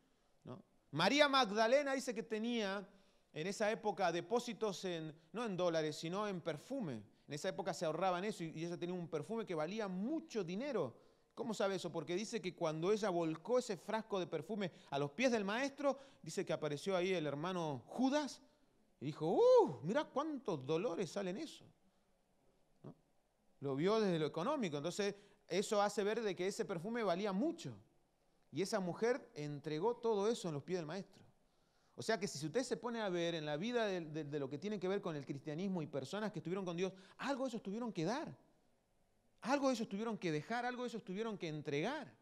María Magdalena dice que tenía en esa época depósitos en, no en dólares, sino en perfume. En esa época se ahorraban eso y ella tenía un perfume que valía mucho dinero. ¿Cómo sabe eso? Porque dice que cuando ella volcó ese frasco de perfume a los pies del maestro, dice que apareció ahí el hermano Judas y dijo, ¡uh! Mira cuántos dolores salen eso. Lo vio desde lo económico. Entonces, eso hace ver de que ese perfume valía mucho. Y esa mujer entregó todo eso en los pies del maestro. O sea que si usted se pone a ver en la vida de, lo que tiene que ver con el cristianismo y personas que estuvieron con Dios, algo ellos tuvieron que dar, algo ellos tuvieron que dejar, algo ellos tuvieron que entregar.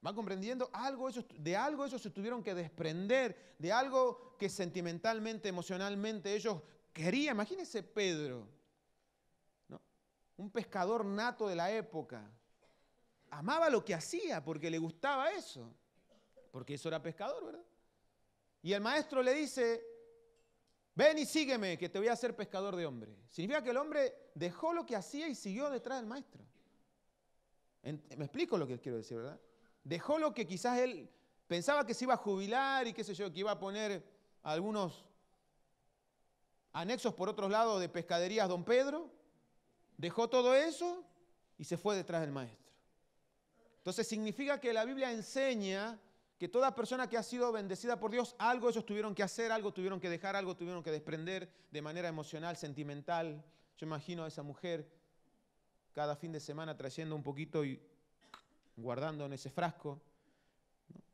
¿Van comprendiendo? Algo de algo ellos se tuvieron que desprender, de algo que sentimentalmente, emocionalmente ellos querían. Imagínense Pedro, un pescador nato de la época, amaba lo que hacía porque le gustaba eso, porque eso era pescador, ¿verdad? Y el maestro le dice, ven y sígueme, que te voy a hacer pescador de hombre. Significa que el hombre dejó lo que hacía y siguió detrás del maestro. Me explico lo que quiero decir, ¿verdad? Dejó lo que quizás él pensaba que se iba a jubilar y qué sé yo, que iba a poner algunos anexos por otros lados de pescaderías Don Pedro. Dejó todo eso y se fue detrás del maestro. Entonces significa que la Biblia enseña que toda persona que ha sido bendecida por Dios, algo ellos tuvieron que hacer, algo tuvieron que dejar, algo tuvieron que desprender de manera emocional, sentimental. Yo imagino a esa mujer cada fin de semana trayendo un poquito y guardando en ese frasco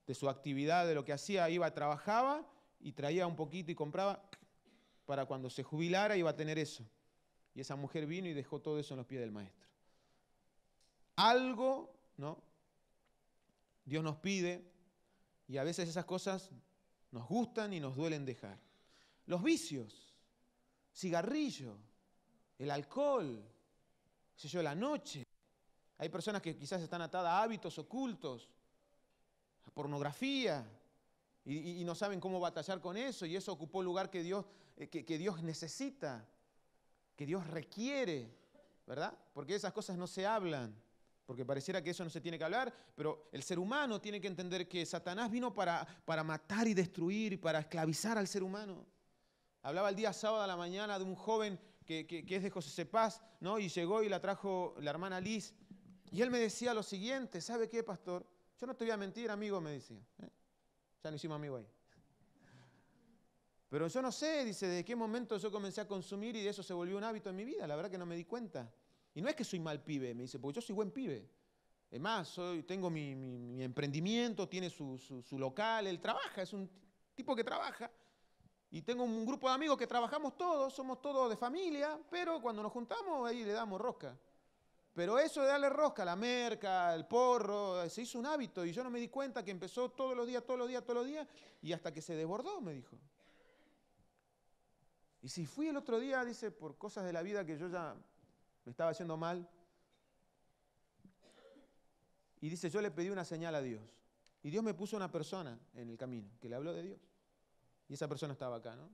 de su actividad, de lo que hacía, iba, trabajaba y traía un poquito y compraba para cuando se jubilara iba a tener eso. Y esa mujer vino y dejó todo eso en los pies del maestro. Algo, ¿no? Dios nos pide y a veces esas cosas nos gustan y nos duelen dejar. Los vicios, cigarrillo, el alcohol, qué yo, la noche. Hay personas que quizás están atadas a hábitos ocultos, a pornografía, y, no saben cómo batallar con eso, y eso ocupó el lugar que Dios, eh, que Dios necesita, que Dios requiere, ¿verdad? Porque esas cosas no se hablan porque pareciera que eso no se tiene que hablar, pero el ser humano tiene que entender que Satanás vino para, para matar y destruir, y para esclavizar al ser humano. Hablaba el día sábado a la mañana de un joven que, es de José Cepaz, ¿no? y llegó y la trajo la hermana Liz, y él me decía lo siguiente, ¿sabe qué, pastor? Yo no te voy a mentir, amigo, me decía. ¿eh? Ya no hicimos amigo ahí. Pero yo no sé, dice, de qué momento yo comencé a consumir y de eso se volvió un hábito en mi vida, la verdad que no me di cuenta. Y no es que soy mal pibe, me dice, porque yo soy buen pibe. Es más, soy, tengo mi, emprendimiento, tiene su, su local, él trabaja, es un tipo que trabaja. Y tengo un grupo de amigos que trabajamos todos, somos todos de familia, pero cuando nos juntamos ahí le damos rosca. Pero eso de darle rosca, a la merca, el porro, se hizo un hábito y yo no me di cuenta que empezó todos los días, todos los días, todos los días y hasta que se desbordó, me dijo. Y si fui el otro día, dice, por cosas de la vida que yo ya me estaba haciendo mal. Y dice, yo le pedí una señal a Dios. Y Dios me puso una persona en el camino que le habló de Dios. Y esa persona estaba acá, ¿no?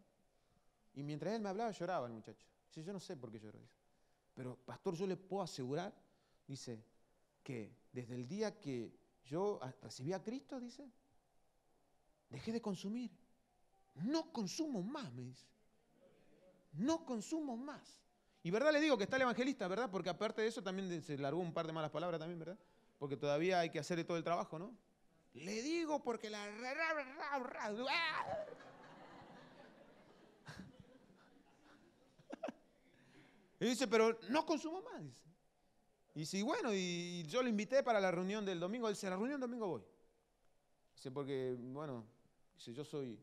Y mientras él me hablaba, lloraba el muchacho. Dice, yo no sé por qué lloró. Pero, pastor, yo le puedo asegurar, dice, que desde el día que yo recibí a Cristo, dice, dejé de consumir. No consumo más, me dice. No consumo más. Y verdad le digo que está el evangelista, ¿verdad? Porque aparte de eso también se largó un par de malas palabras también, ¿verdad? Porque todavía hay que hacerle todo el trabajo, ¿no? Le digo porque la... [laughs] Y dice, pero no consumo más, dice. Y dice, bueno, y yo lo invité para la reunión del domingo, él dice, la reunión domingo voy. Dice, porque, bueno, dice, yo soy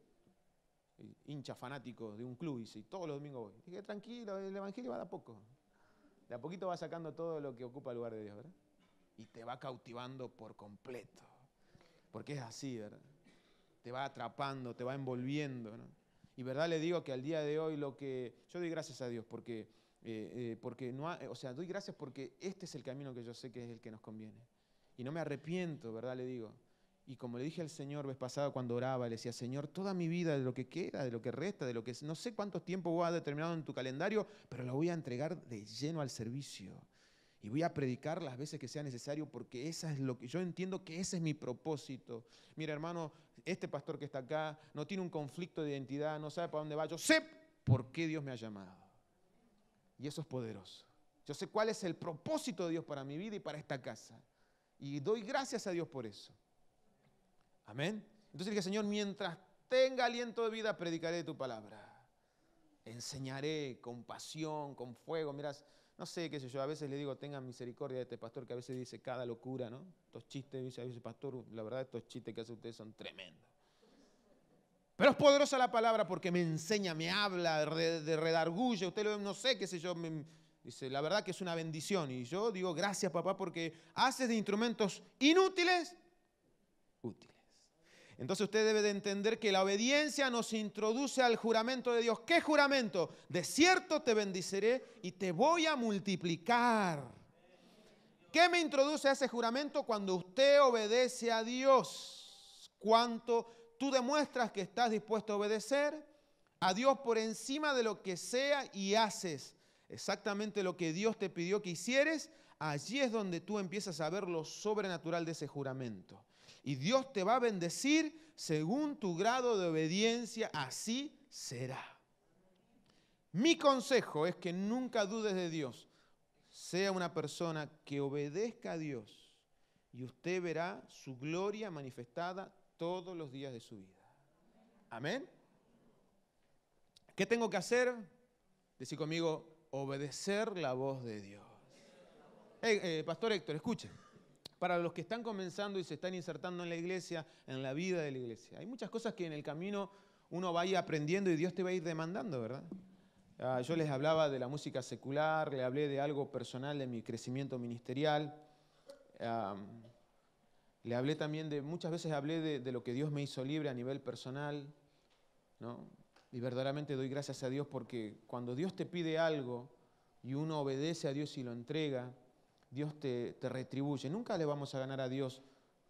hincha fanático de un club, y todos los domingos voy. Dije, tranquilo, el Evangelio va de a poco. De a poquito va sacando todo lo que ocupa el lugar de Dios, ¿verdad? Y te va cautivando por completo. Porque es así, ¿verdad? Te va atrapando, te va envolviendo, ¿no? Y verdad le digo que al día de hoy lo que... Yo doy gracias a Dios porque, eh, eh, porque no o sea, doy gracias porque este es el camino que yo sé que es el que nos conviene. Y no me arrepiento, ¿verdad? Le digo. Y como le dije al Señor vez pasada cuando oraba, le decía, Señor, toda mi vida, de lo que queda, de lo que resta, de lo que no sé cuánto tiempo voy a determinado en tu calendario, pero lo voy a entregar de lleno al servicio. Y voy a predicar las veces que sea necesario porque esa es lo que yo entiendo que ese es mi propósito. Mira, hermano, este pastor que está acá no tiene un conflicto de identidad, no sabe para dónde va. Yo sé por qué Dios me ha llamado. Y eso es poderoso. Yo sé cuál es el propósito de Dios para mi vida y para esta casa. Y doy gracias a Dios por eso. Amén. Entonces dije, Señor, mientras tenga aliento de vida, predicaré tu palabra. Enseñaré con pasión, con fuego. Mirás, no sé, qué sé yo, a veces le digo, tengan misericordia de este pastor que a veces dice cada locura, ¿no? Estos chistes, dice a pastor, la verdad estos chistes que hace ustedes son tremendos. Pero es poderosa la palabra porque me enseña, me habla, de redarguye, usted lo, no sé, qué sé yo, dice, la verdad que es una bendición. Y yo digo, gracias papá porque haces de instrumentos inútiles útiles. Entonces usted debe de entender que la obediencia nos introduce al juramento de Dios. ¿Qué juramento? De cierto te bendiceré y te voy a multiplicar. ¿Qué me introduce a ese juramento? Cuando usted obedece a Dios, Cuanto tú demuestras que estás dispuesto a obedecer a Dios por encima de lo que sea y haces exactamente lo que Dios te pidió que hicieres, allí es donde tú empiezas a ver lo sobrenatural de ese juramento y Dios te va a bendecir según tu grado de obediencia, así será. Mi consejo es que nunca dudes de Dios. Sea una persona que obedezca a Dios y usted verá su gloria manifestada todos los días de su vida. Amén. ¿Qué tengo que hacer? Decir conmigo, obedecer la voz de Dios. Eh, Pastor Héctor, escuchen para los que están comenzando y se están insertando en la iglesia, en la vida de la iglesia. Hay muchas cosas que en el camino uno va a ir aprendiendo y Dios te va a ir demandando, ¿verdad? Ah, yo les hablaba de la música secular, le hablé de algo personal, de mi crecimiento ministerial. le hablé también de, muchas veces hablé de, de, lo que Dios me hizo libre a nivel personal, ¿no? Y verdaderamente doy gracias a Dios porque cuando Dios te pide algo y uno obedece a Dios y lo entrega, Dios te, retribuye. Nunca le vamos a ganar a Dios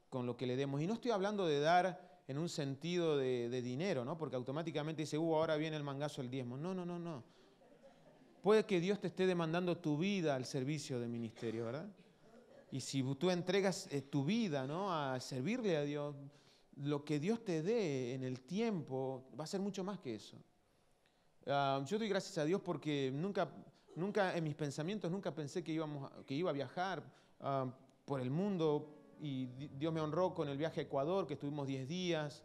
con lo que le demos. Y no estoy hablando de dar en un sentido de, dinero, ¿no? Porque automáticamente dice, uh, ahora viene el mangazo el diezmo. No, no, no, no. Puede que Dios te esté demandando tu vida al servicio de ministerio, ¿verdad? Y si tú entregas eh, tu vida, ¿no? A servirle a Dios, lo que Dios te dé en el tiempo va a ser mucho más que eso. Ah, yo doy gracias a Dios porque nunca nunca en mis pensamientos nunca pensé que, íbamos, que iba a viajar ah, por el mundo y Dios me honró con el viaje a Ecuador, que estuvimos 10 días,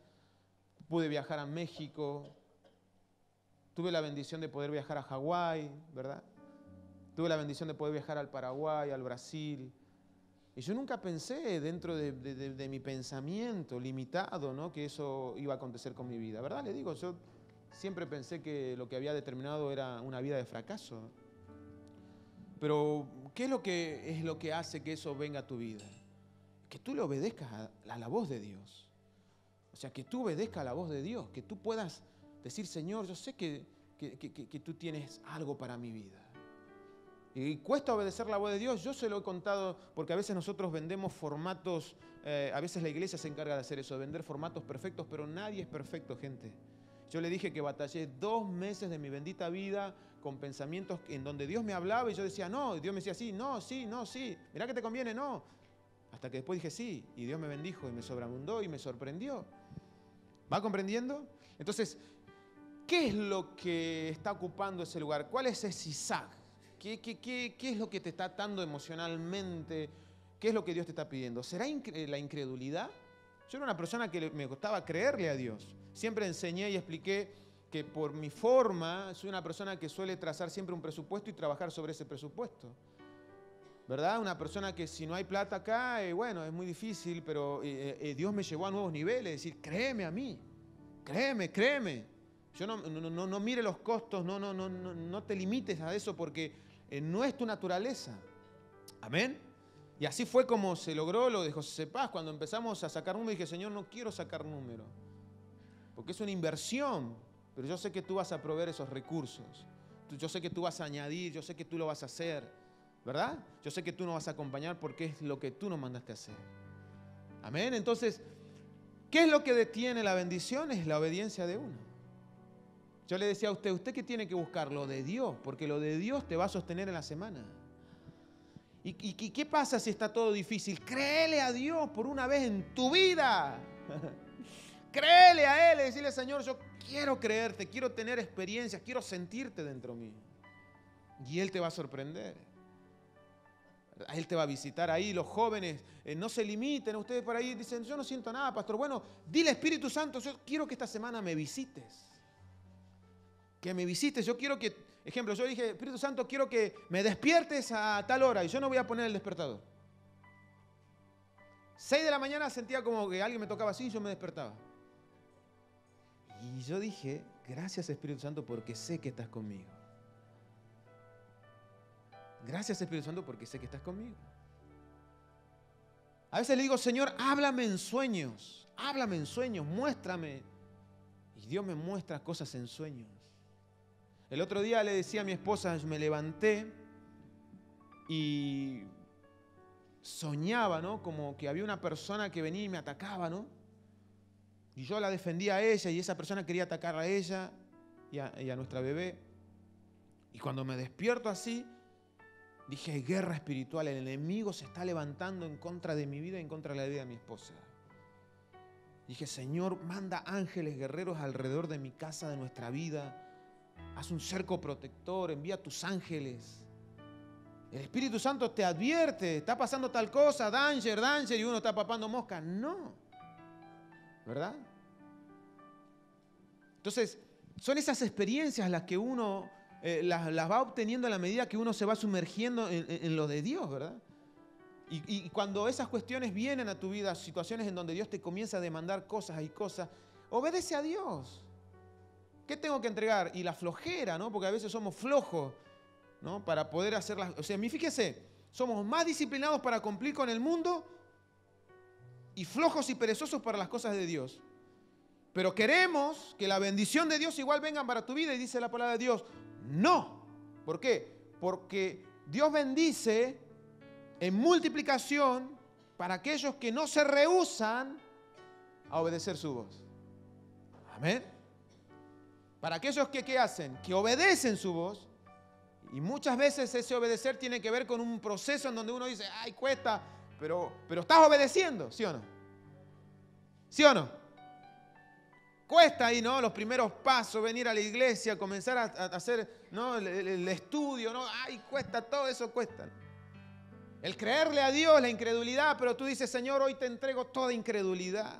pude viajar a México, tuve la bendición de poder viajar a Hawái, ¿verdad? Tuve la bendición de poder viajar al Paraguay, al Brasil. Y yo nunca pensé dentro de, de mi pensamiento limitado, ¿no? Que eso iba a acontecer con mi vida, ¿verdad? Le digo, yo siempre pensé que lo que había determinado era una vida de fracaso. Pero, ¿qué es lo que, es lo que hace que eso venga a tu vida? Que tú le obedezcas a, la voz de Dios. O sea, que tú obedezcas a la voz de Dios, que tú puedas decir, Señor, yo sé que, tú tienes algo para mi vida. Y cuesta obedecer la voz de Dios, yo se lo he contado, porque a veces nosotros vendemos formatos, eh, a veces la iglesia se encarga de hacer eso, de vender formatos perfectos, pero nadie es perfecto, gente. Yo le dije que batallé dos meses de mi bendita vida con pensamientos en donde Dios me hablaba y yo decía, no, y Dios me decía, sí, no, sí, no, sí, mirá que te conviene, no. Hasta que después dije, sí, y Dios me bendijo y me sobreabundó y me sorprendió. ¿Va comprendiendo? Entonces, ¿qué es lo que está ocupando ese lugar? ¿Cuál es ese Isaac? ¿Qué, qué, qué, qué es lo que te está atando emocionalmente? ¿Qué es lo que Dios te está pidiendo? ¿Será la incredulidad? Yo era una persona que me gustaba creerle a Dios. Siempre enseñé y expliqué que por mi forma soy una persona que suele trazar siempre un presupuesto y trabajar sobre ese presupuesto. ¿Verdad? Una persona que si no hay plata acá, eh, bueno, es muy difícil, pero eh, eh, Dios me llevó a nuevos niveles, es decir, créeme a mí, créeme, créeme. Yo no, no, mire los costos, no, no, no, no te limites a eso porque no es tu naturaleza. Amén. Y así fue como se logró lo de José Paz. Cuando empezamos a sacar números, dije, Señor, no quiero sacar números. Porque es una inversión. Pero yo sé que tú vas a proveer esos recursos. Yo sé que tú vas a añadir, yo sé que tú lo vas a hacer, ¿verdad? Yo sé que tú nos vas a acompañar porque es lo que tú nos mandaste a hacer. Amén. Entonces, ¿qué es lo que detiene la bendición? Es la obediencia de uno. Yo le decía a usted, usted qué tiene que buscar lo de Dios, porque lo de Dios te va a sostener en la semana. ¿Y, qué pasa si está todo difícil? Créele a Dios por una vez en tu vida. [laughs] Créele a Él y decirle, Señor, yo quiero creerte, quiero tener experiencias, quiero sentirte dentro de mí. Y Él te va a sorprender. él te va a visitar ahí, los jóvenes, eh, no se limiten, ustedes por ahí dicen, yo no siento nada, pastor. Bueno, dile Espíritu Santo, yo quiero que esta semana me visites. Que me visites, yo quiero que, ejemplo, yo dije, Espíritu Santo, quiero que me despiertes a tal hora y yo no voy a poner el despertador. Seis de la mañana sentía como que alguien me tocaba así y yo me despertaba. Y yo dije, gracias Espíritu Santo porque sé que estás conmigo. Gracias Espíritu Santo porque sé que estás conmigo. A veces le digo, Señor, háblame en sueños, háblame en sueños, muéstrame. Y Dios me muestra cosas en sueños. El otro día le decía a mi esposa, me levanté y soñaba, ¿no? Como que había una persona que venía y me atacaba, ¿no? Y yo la defendía a ella y esa persona quería atacar a ella y a, nuestra bebé. Y cuando me despierto así, dije, guerra espiritual, el enemigo se está levantando en contra de mi vida, en contra de la vida de mi esposa. Dije, Señor, manda ángeles guerreros alrededor de mi casa, de nuestra vida. Haz un cerco protector, envía tus ángeles. El Espíritu Santo te advierte, está pasando tal cosa, danger, danger, y uno está papando mosca. No. ¿Verdad? Entonces, son esas experiencias las que uno eh, las, va obteniendo a la medida que uno se va sumergiendo en, lo de Dios, ¿verdad? Y, cuando esas cuestiones vienen a tu vida, situaciones en donde Dios te comienza a demandar cosas y cosas, obedece a Dios. ¿Qué tengo que entregar? Y la flojera, ¿no? Porque a veces somos flojos, ¿no? Para poder hacer las... O sea, fíjese, somos más disciplinados para cumplir con el mundo y flojos y perezosos para las cosas de Dios. Pero queremos que la bendición de Dios igual venga para tu vida y dice la palabra de Dios, no. ¿Por qué? Porque Dios bendice en multiplicación para aquellos que no se rehusan a obedecer su voz. Amén. Para aquellos que ¿qué hacen? Que obedecen su voz. Y muchas veces ese obedecer tiene que ver con un proceso en donde uno dice, ay, cuesta, pero, pero estás obedeciendo, ¿sí o no? ¿Sí o no? Cuesta ahí, ¿no? Los primeros pasos, venir a la iglesia, comenzar a, hacer, ¿no? El, estudio, ¿no? Ay, cuesta, todo eso cuesta. El creerle a Dios, la incredulidad, pero tú dices, Señor, hoy te entrego toda incredulidad.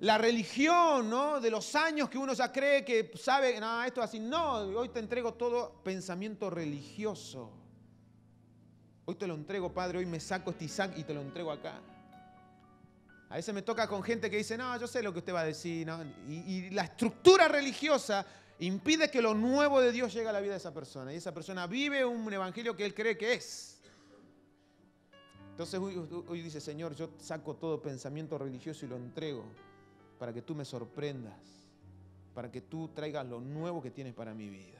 la religión, ¿no? De los años que uno ya cree que sabe, nada esto es así. No, hoy te entrego todo pensamiento religioso. Hoy te lo entrego, Padre, hoy me saco este Isaac y te lo entrego acá. A veces me toca con gente que dice, no, yo sé lo que usted va a decir. Y, la estructura religiosa impide que lo nuevo de Dios llegue a la vida de esa persona. Y esa persona vive un evangelio que él cree que es. Entonces hoy dice, Señor, yo saco todo pensamiento religioso y lo entrego para que tú me sorprendas, para que tú traigas lo nuevo que tienes para mi vida.